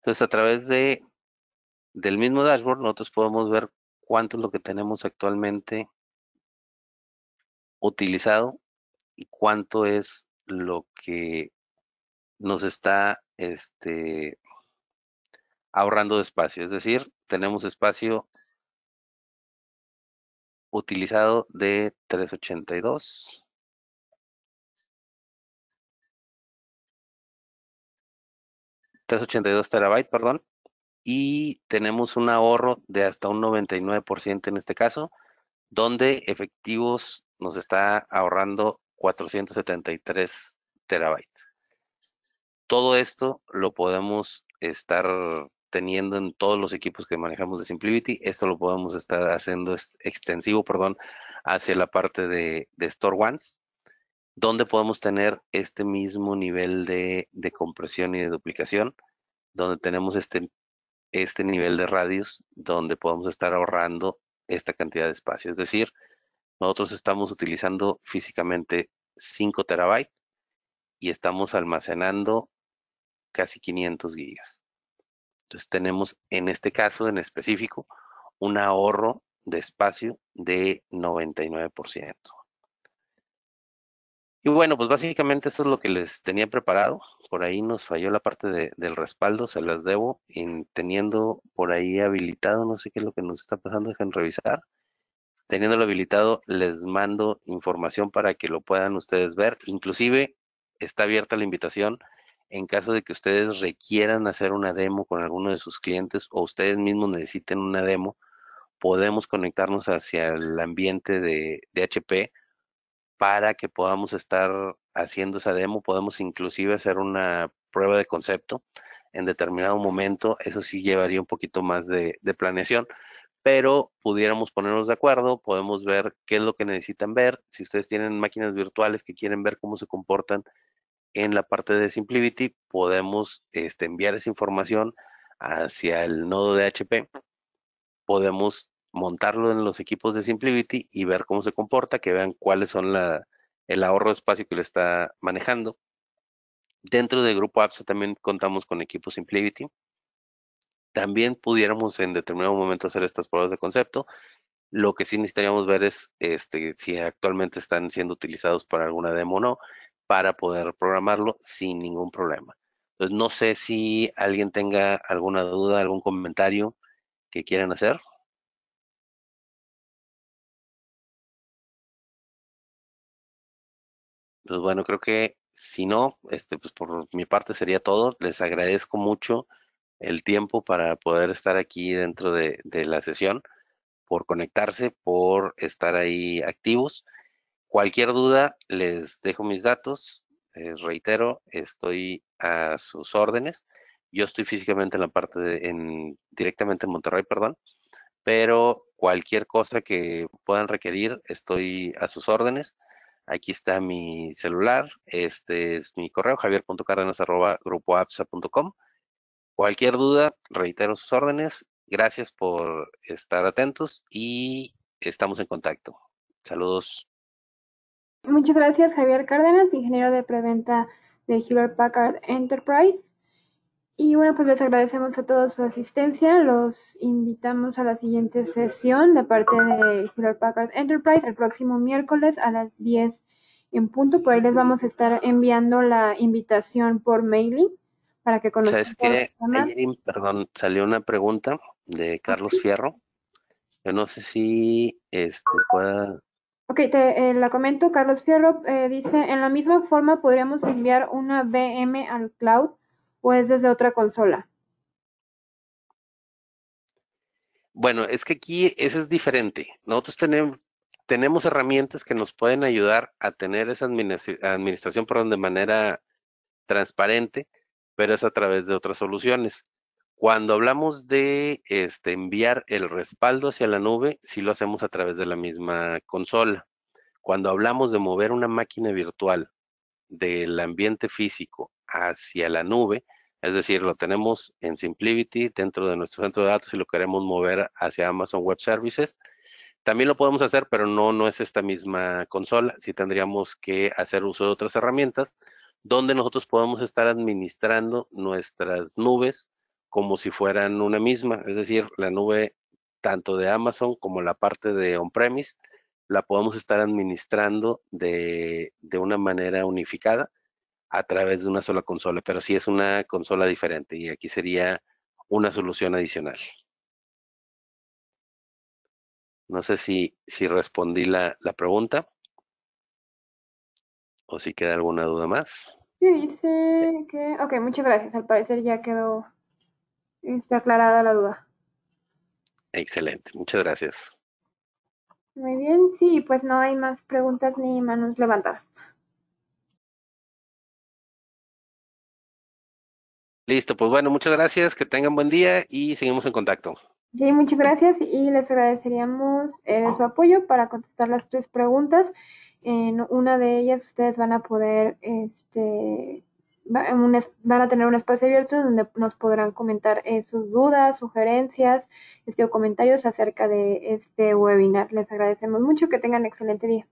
Entonces, a través de, del mismo dashboard, nosotros podemos ver cuánto es lo que tenemos actualmente utilizado y cuánto es lo que nos está este, ahorrando de espacio. Es decir, tenemos espacio utilizado de 382. ...382 terabytes, perdón... ...y tenemos un ahorro de hasta un 99% en este caso... ...donde efectivos nos está ahorrando 473 terabytes. Todo esto lo podemos estar teniendo en todos los equipos que manejamos de Simplivity. Esto lo podemos estar haciendo extensivo, perdón, hacia la parte de, Store Ones, donde podemos tener este mismo nivel de, de compresión y de duplicación, donde tenemos este, este nivel de radios, donde podemos estar ahorrando esta cantidad de espacio. Es decir, nosotros estamos utilizando físicamente 5 terabytes y estamos almacenando casi 500 gigas. Entonces tenemos en este caso en específico un ahorro de espacio de 99%. Y bueno, pues básicamente esto es lo que les tenía preparado. Por ahí nos falló la parte del respaldo, se las debo. En, teniendo por ahí habilitado, no sé qué es lo que nos está pasando, dejen revisar teniéndolo habilitado, les mando información para que lo puedan ustedes ver. Inclusive está abierta la invitación en caso de que ustedes requieran hacer una demo con alguno de sus clientes o ustedes mismos necesiten una demo, podemos conectarnos hacia el ambiente de, HP para que podamos estar haciendo esa demo. Podemos inclusive hacer una prueba de concepto en determinado momento. Eso sí llevaría un poquito más de planeación pero pudiéramos ponernos de acuerdo, podemos ver qué es lo que necesitan ver, si ustedes tienen máquinas virtuales que quieren ver cómo se comportan en la parte de SimpliVity, podemos este, enviar esa información hacia el nodo de HP, podemos montarlo en los equipos de SimpliVity y ver cómo se comporta, que vean cuáles son el ahorro de espacio que le está manejando. Dentro del Grupo APSA también contamos con equipos SimpliVity, también pudiéramos en determinado momento hacer estas pruebas de concepto. Lo que sí necesitaríamos ver es este, si actualmente están siendo utilizados para alguna demo o no, para poder programarlo sin ningún problema. Entonces, pues, no sé si alguien tenga alguna duda, algún comentario que quieran hacer. Pues bueno, creo que si no, este, pues por mi parte sería todo. Les agradezco mucho el tiempo para poder estar aquí dentro de, la sesión, por conectarse, por estar ahí activos. Cualquier duda, les dejo mis datos. Les reitero, estoy a sus órdenes. Yo estoy físicamente en la parte de, en, directamente en Monterrey, perdón, pero cualquier cosa que puedan requerir, estoy a sus órdenes. Aquí está mi celular, este es mi correo, javier.cárdenas.grupoapsa.com. Cualquier duda, reitero sus órdenes. Gracias por estar atentos y estamos en contacto. Saludos. Muchas gracias, Javier Cárdenas, ingeniero de preventa de Hewlett Packard Enterprise. Y bueno, pues les agradecemos a todos su asistencia. Los invitamos a la siguiente sesión de parte de Hewlett Packard Enterprise el próximo miércoles a las 10 en punto. Por ahí les vamos a estar enviando la invitación por mailing para que conozcan. ¿Sabes qué? perdón, salió una pregunta de Carlos Fierro. Yo no sé si este pueda. Ok, te eh, la comento. Carlos Fierro eh, dice: En la misma forma podríamos enviar una VM al cloud o es desde otra consola. Bueno, es que aquí eso es diferente. Nosotros tenemos, tenemos herramientas que nos pueden ayudar a tener esa administración, perdón, de manera transparente, pero es a través de otras soluciones. Cuando hablamos de este, enviar el respaldo hacia la nube, sí lo hacemos a través de la misma consola. Cuando hablamos de mover una máquina virtual del ambiente físico hacia la nube, es decir, lo tenemos en Simplivity dentro de nuestro centro de datos y lo queremos mover hacia Amazon Web Services, también lo podemos hacer, pero no, no es esta misma consola. Sí tendríamos que hacer uso de otras herramientas donde nosotros podemos estar administrando nuestras nubes como si fueran una misma, es decir, la nube tanto de Amazon como la parte de on-premise, la podemos estar administrando de, una manera unificada a través de una sola consola, pero sí es una consola diferente y aquí sería una solución adicional. No sé si, si respondí la pregunta o si queda alguna duda más. Que dice que. Ok, muchas gracias. Al parecer ya quedó está aclarada la duda. Excelente, muchas gracias. Muy bien, sí, pues no hay más preguntas ni manos levantadas. Listo, pues bueno, muchas gracias, que tengan buen día y seguimos en contacto. Sí, muchas gracias y les agradeceríamos eh, su apoyo para contestar las tres preguntas en una de ellas ustedes van a poder, este, van a tener un espacio abierto donde nos podrán comentar eh, sus dudas, sugerencias este, o comentarios acerca de este webinar. Les agradecemos mucho, que tengan excelente día.